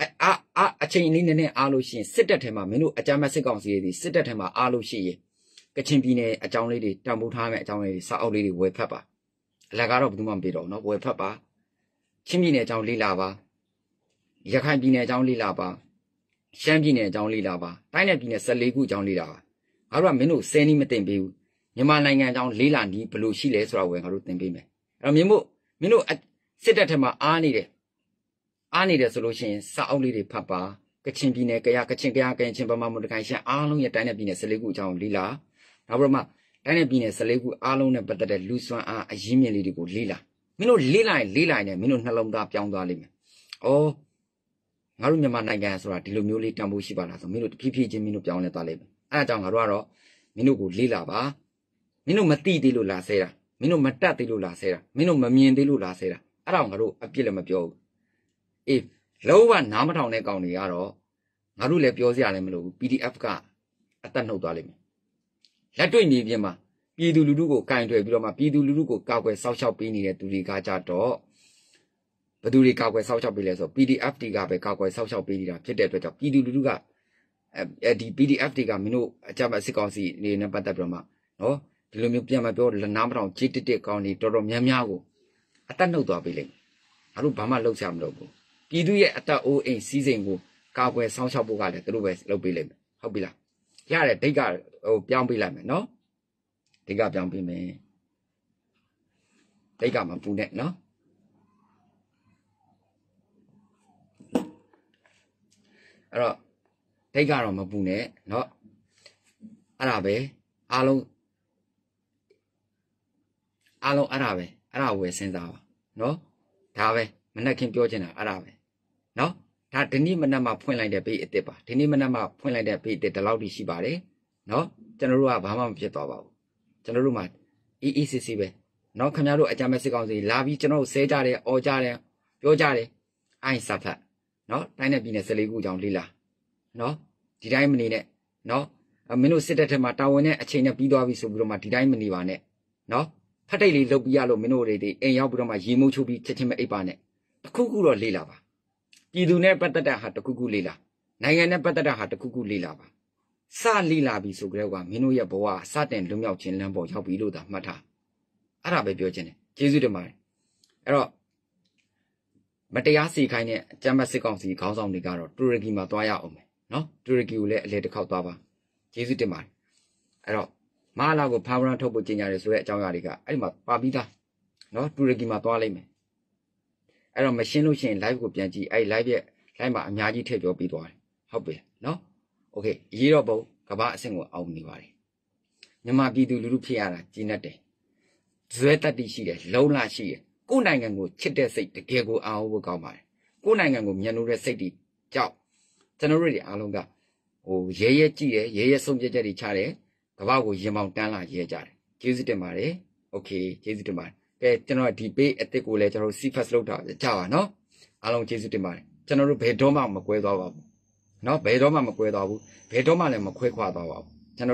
အအအအချိန်လေးနည်းနည်းအားလို့ရှိရင်စစ်တပ်ထဲမှာမင်းတို့အကြမ်းဖက်စစ်ကောင်စီတွေစစ်တပ်ထဲမှာအားလို့ရှိရင်ကချင်ပြည်နယ်အကြောင်းလေးတွေတံပိုးထားမဲ့အကြောင်းလေးတွေစာအုပ်လေးတွေဝယ်ဖတ်ပါအလကတော့ဘယ်သူမှမပြေတော့နော်ဝယ်ဖတ်ပါချင်းပြည်နယ်အကြောင်းလေ့လာပါရခိုင်ပြည်နယ်အကြောင်းလေ့လာပါရှမ်းပြည်နယ်အကြောင်းလေးလာပါတိုင်းနယ်ပြည်နယ်14ခုအကြောင်းလေးလာပါငါတို့ကမင်းတို့10နီးမတင်ပေးဘူးမြန်မာနိုင်ငံအကြောင်းလေးလာနီးဘလို့ရှိလဲဆိုတာကိုငါတို့တင်ပေးမယ်အဲ့တော့မင်းတို့မင်းတို့စစ်တပ်ထဲမှာအားနေတယ်အားနေတယ်ဆိုလို့ရှိရင်စာအုပ်လေးတွေဖတ်ပါကချင်ပြည်နယ်ကရကချင်ကရကချင်ဗမာမွန်တခိုင်ရှမ်းအားလုံးရဲ့တိုင်းနယ်ပြည်နယ်14ခုအကြောင်းလေးလာနောက်ပြီးတော့မှတိုင်းနယ်ပြည်နယ်14ခုအားလုံးနဲ့ပတ်သက်တဲ့လူစွမ်းအားအရင်းမြစ်လေးတွေကိုလေးလာမင်းတို့လေးလိုက်လေးလိုက်နဲ့မင်းတို့နှလုံးသားပြောင်းသွားလိမ့်မယ်။အော်ငါတို့မြန်မာနိုင်ငံဆိုတာဒီလိုမျိုးလေးတန်ဖိုးရှိပါလားဆိုမင်းတို့ဖြည်းဖြည်းချင်းမင်းတို့ပြောင်းလဲသွားလိမ့်မယ်အဲအကြောင်းငါတို့ကတော့မင်းတို့ကိုလေးလာပါမင်းတို့မတိသေးလို့လာဆဲတာမင်းတို့မတတ်သေးလို့လာဆဲတာမင်းတို့မမြင်သေးလို့လာဆဲတာအဲ့ဒါကိုငါတို့အပြစ်လည်းမပြောဘူးအေးလုံးဝနားမထောင်တဲ့ကောင်တွေကတော့ငါတို့လည်းပြောစရာလည်းမလိုဘူး PDF ကအသက်နှုတ်သွားလိမ့်မယ်လက်တွေ့နေပြင်မှာပြည်သူလူထုကိုကင်တွယ်ပြီးတော့မှပြည်သူလူထုကိုကောက်ွယ်စောက်ရှောက်ပေးနေတဲ့သူတွေကကြတော့ဘသူတွေကောက်ွယ်ဆောက်ချောက်ပေးလဲဆို PDF တွေကပဲကောက်ွယ်ဆောက်ချောက်ပေးနေတာဖြစ်တဲ့အတွက်ကြောင့်ပြည်သူလူထုကအဲဒီ PDF တွေကမင်းတို့အကြမ်းဖက်စစ်ကောင်စီနေနဲ့ပတ်သက်ပြီးတော့မှနော်ဒီလိုမျိုးပြန်မပြောလနားမထောင်ကြေးတစ်တစ်ကောင်းနေတော်တော်များများကိုအသက်နှုတ်သွားပေးလိမ့်မယ်ငါတို့ဘာမှလုပ်ချင်မလို့ဘူးပြည်သူရဲ့အသက်အိုးအိမ်စီးစိမ်ကိုကောက်ွယ်ဆောက်ချောက်ဖို့ကလည်းသူတို့ပဲလုပ်ပေးလိမ့်မယ်ဟုတ်ပြီလားရတယ်ဒိတ်ကဟိုပြောင်းပေးလိုက်မယ်နော်ဒိတ်ကပြောင်းပေးမယ်ဒိတ်ကမပူနဲ့နော်အဲ့တော့ဒိတ်ကတော့မပူနဲ့เนาะအဲ့ဒါပဲအားလုံးအားလုံးအဲ့ဒါပဲအဲ့ဒါဝယ်စဉ်းစားပါเนาะဒါပဲမနှက်ခင်ပြောချင်တာအဲ့ဒါပဲเนาะဒါဒီနေ့မနက်မှဖွင့်လိုက်တဲ့ဘေးအစ်စ်ပါဒီနေ့မနက်မှဖွင့်လိုက်တဲ့ဘေးအစ်စ်ဒီလောက်ထိရှိပါတယ်เนาะကျွန်တော်တို့ကဘာမှမဖြစ်သွားပါဘူးကျွန်တော်တို့မှာအေးအေးဆေးဆေးပဲเนาะခင်ဗျားတို့အကြမ်းမဲ့စစ်ကောင်စီလာပြီးကျွန်တော်တို့ဆဲကြတယ်အော်ကြတယ်ပြောကြတယ်အိုင်းစားဖတ်နော်တိုင်းနဲ့ပြည်နယ်14ခုအကြောင်းလေးလာနော်ဒီတိုင်းမနေနဲ့နော်မင်းတို့စစ်တပ်ထဲမှာတာဝန်နဲ့အချိန်နဲ့ပြီးသွားပြီဆိုပြီးတော့မှဒီတိုင်းမနေပါနဲ့နော်ဖတ်တိတ်လေးလုပ်ပြီးရလို့မင်းတို့တွေဒီအိမ်ရောက်ပြီးတော့မှရေမုတ်ချုပ်ပြီးချက်ချင်းမအိပ်ပါနဲ့တခုခုတော့လေးလာပါပြည်သူနဲ့ပတ်သက်တာဟာတခုခုလေးလာနိုင်ငံနဲ့ပတ်သက်တာဟာတခုခုလေးလာပါစလေးလာပြီဆိုကြတော့ကမင်းတို့ရဲ့ဘဝစတင်လွတ်မြောက်ခြင်းလမ်းပေါ်ရောက်ပြီလို့သာမှတ်ထားအဲ့ဒါပဲပြောချင်တယ်ကျေးဇူးတင်ပါတယ်အဲ့တော့မတရားစီခိုင်းတဲ့အကြမ်းဖက်စစ်ကောင်စီခေါင်းဆောင်တွေကတော့တူရကီမှာသွားရအောင်မယ်နော်တူရကီကိုလည်းအလဲတစ်ခေါက်သွားပါဂျေဇုတင်ပါတယ်အဲ့တော့မဟာလာကိုဖာဝရန်ထုတ်ဖို့ကြင်ညာတယ်ဆိုတဲ့အကြောင်းအရာတွေကအဲ့ဒီမှာပါပြီးသားနော်တူရကီမှာသွားလိုက်မယ်အဲ့တော့မရှင်းလို့ရှိရင် live ကိုပြန်ကြည့်အဲ့ live ရဲ့ live မှာအများကြီးထည့်ပြောပြီးသွားတယ်ဟုတ်ပြီနော်โอเคရေးတော့ပုံကဘာအဆင့်ကိုအောင်နေပါတယ်မြန်မာပြည်သူလူထုဖြစ်ရတာကြီးနေတယ်ဇွဲတက်တိရှိတယ်လုံလရှိတယ်ကိုယ်နိုင်ငံကိုချစ်တဲ့စိတ်တကယ်ကိုအာဟုဖို့ကောင်းပါတယ်ကိုယ်နိုင်ငံကိုမြတ်နိုးတဲ့စိတ်တွေကြောင့်ကျွန်တော်တို့တွေအားလုံးကဟိုရဲရဲကြည့်ရဲရဲရဲဆုံးဖြတ်ချက်တွေချတယ်ကပောက်ကိုရင်မောင်တန်းလာရဲကြတယ်ကျေးဇူးတင်ပါတယ်โอเคကျေးဇူးတင်ပါတယ်ကဲကျွန်တော်ဒီ page အတစ်ကိုလည်းကျွန်တော် CFS လောက်တာကြပါနော်အားလုံးကျေးဇူးတင်ပါတယ်ကျွန်တော်တို့ဘယ်တော့မှမကွဲသွားပါဘူးနော်ဘယ်တော့မှမကွဲသွားဘူးဘယ်တော့မှလည်းမခွဲခွာသွားပါဘူး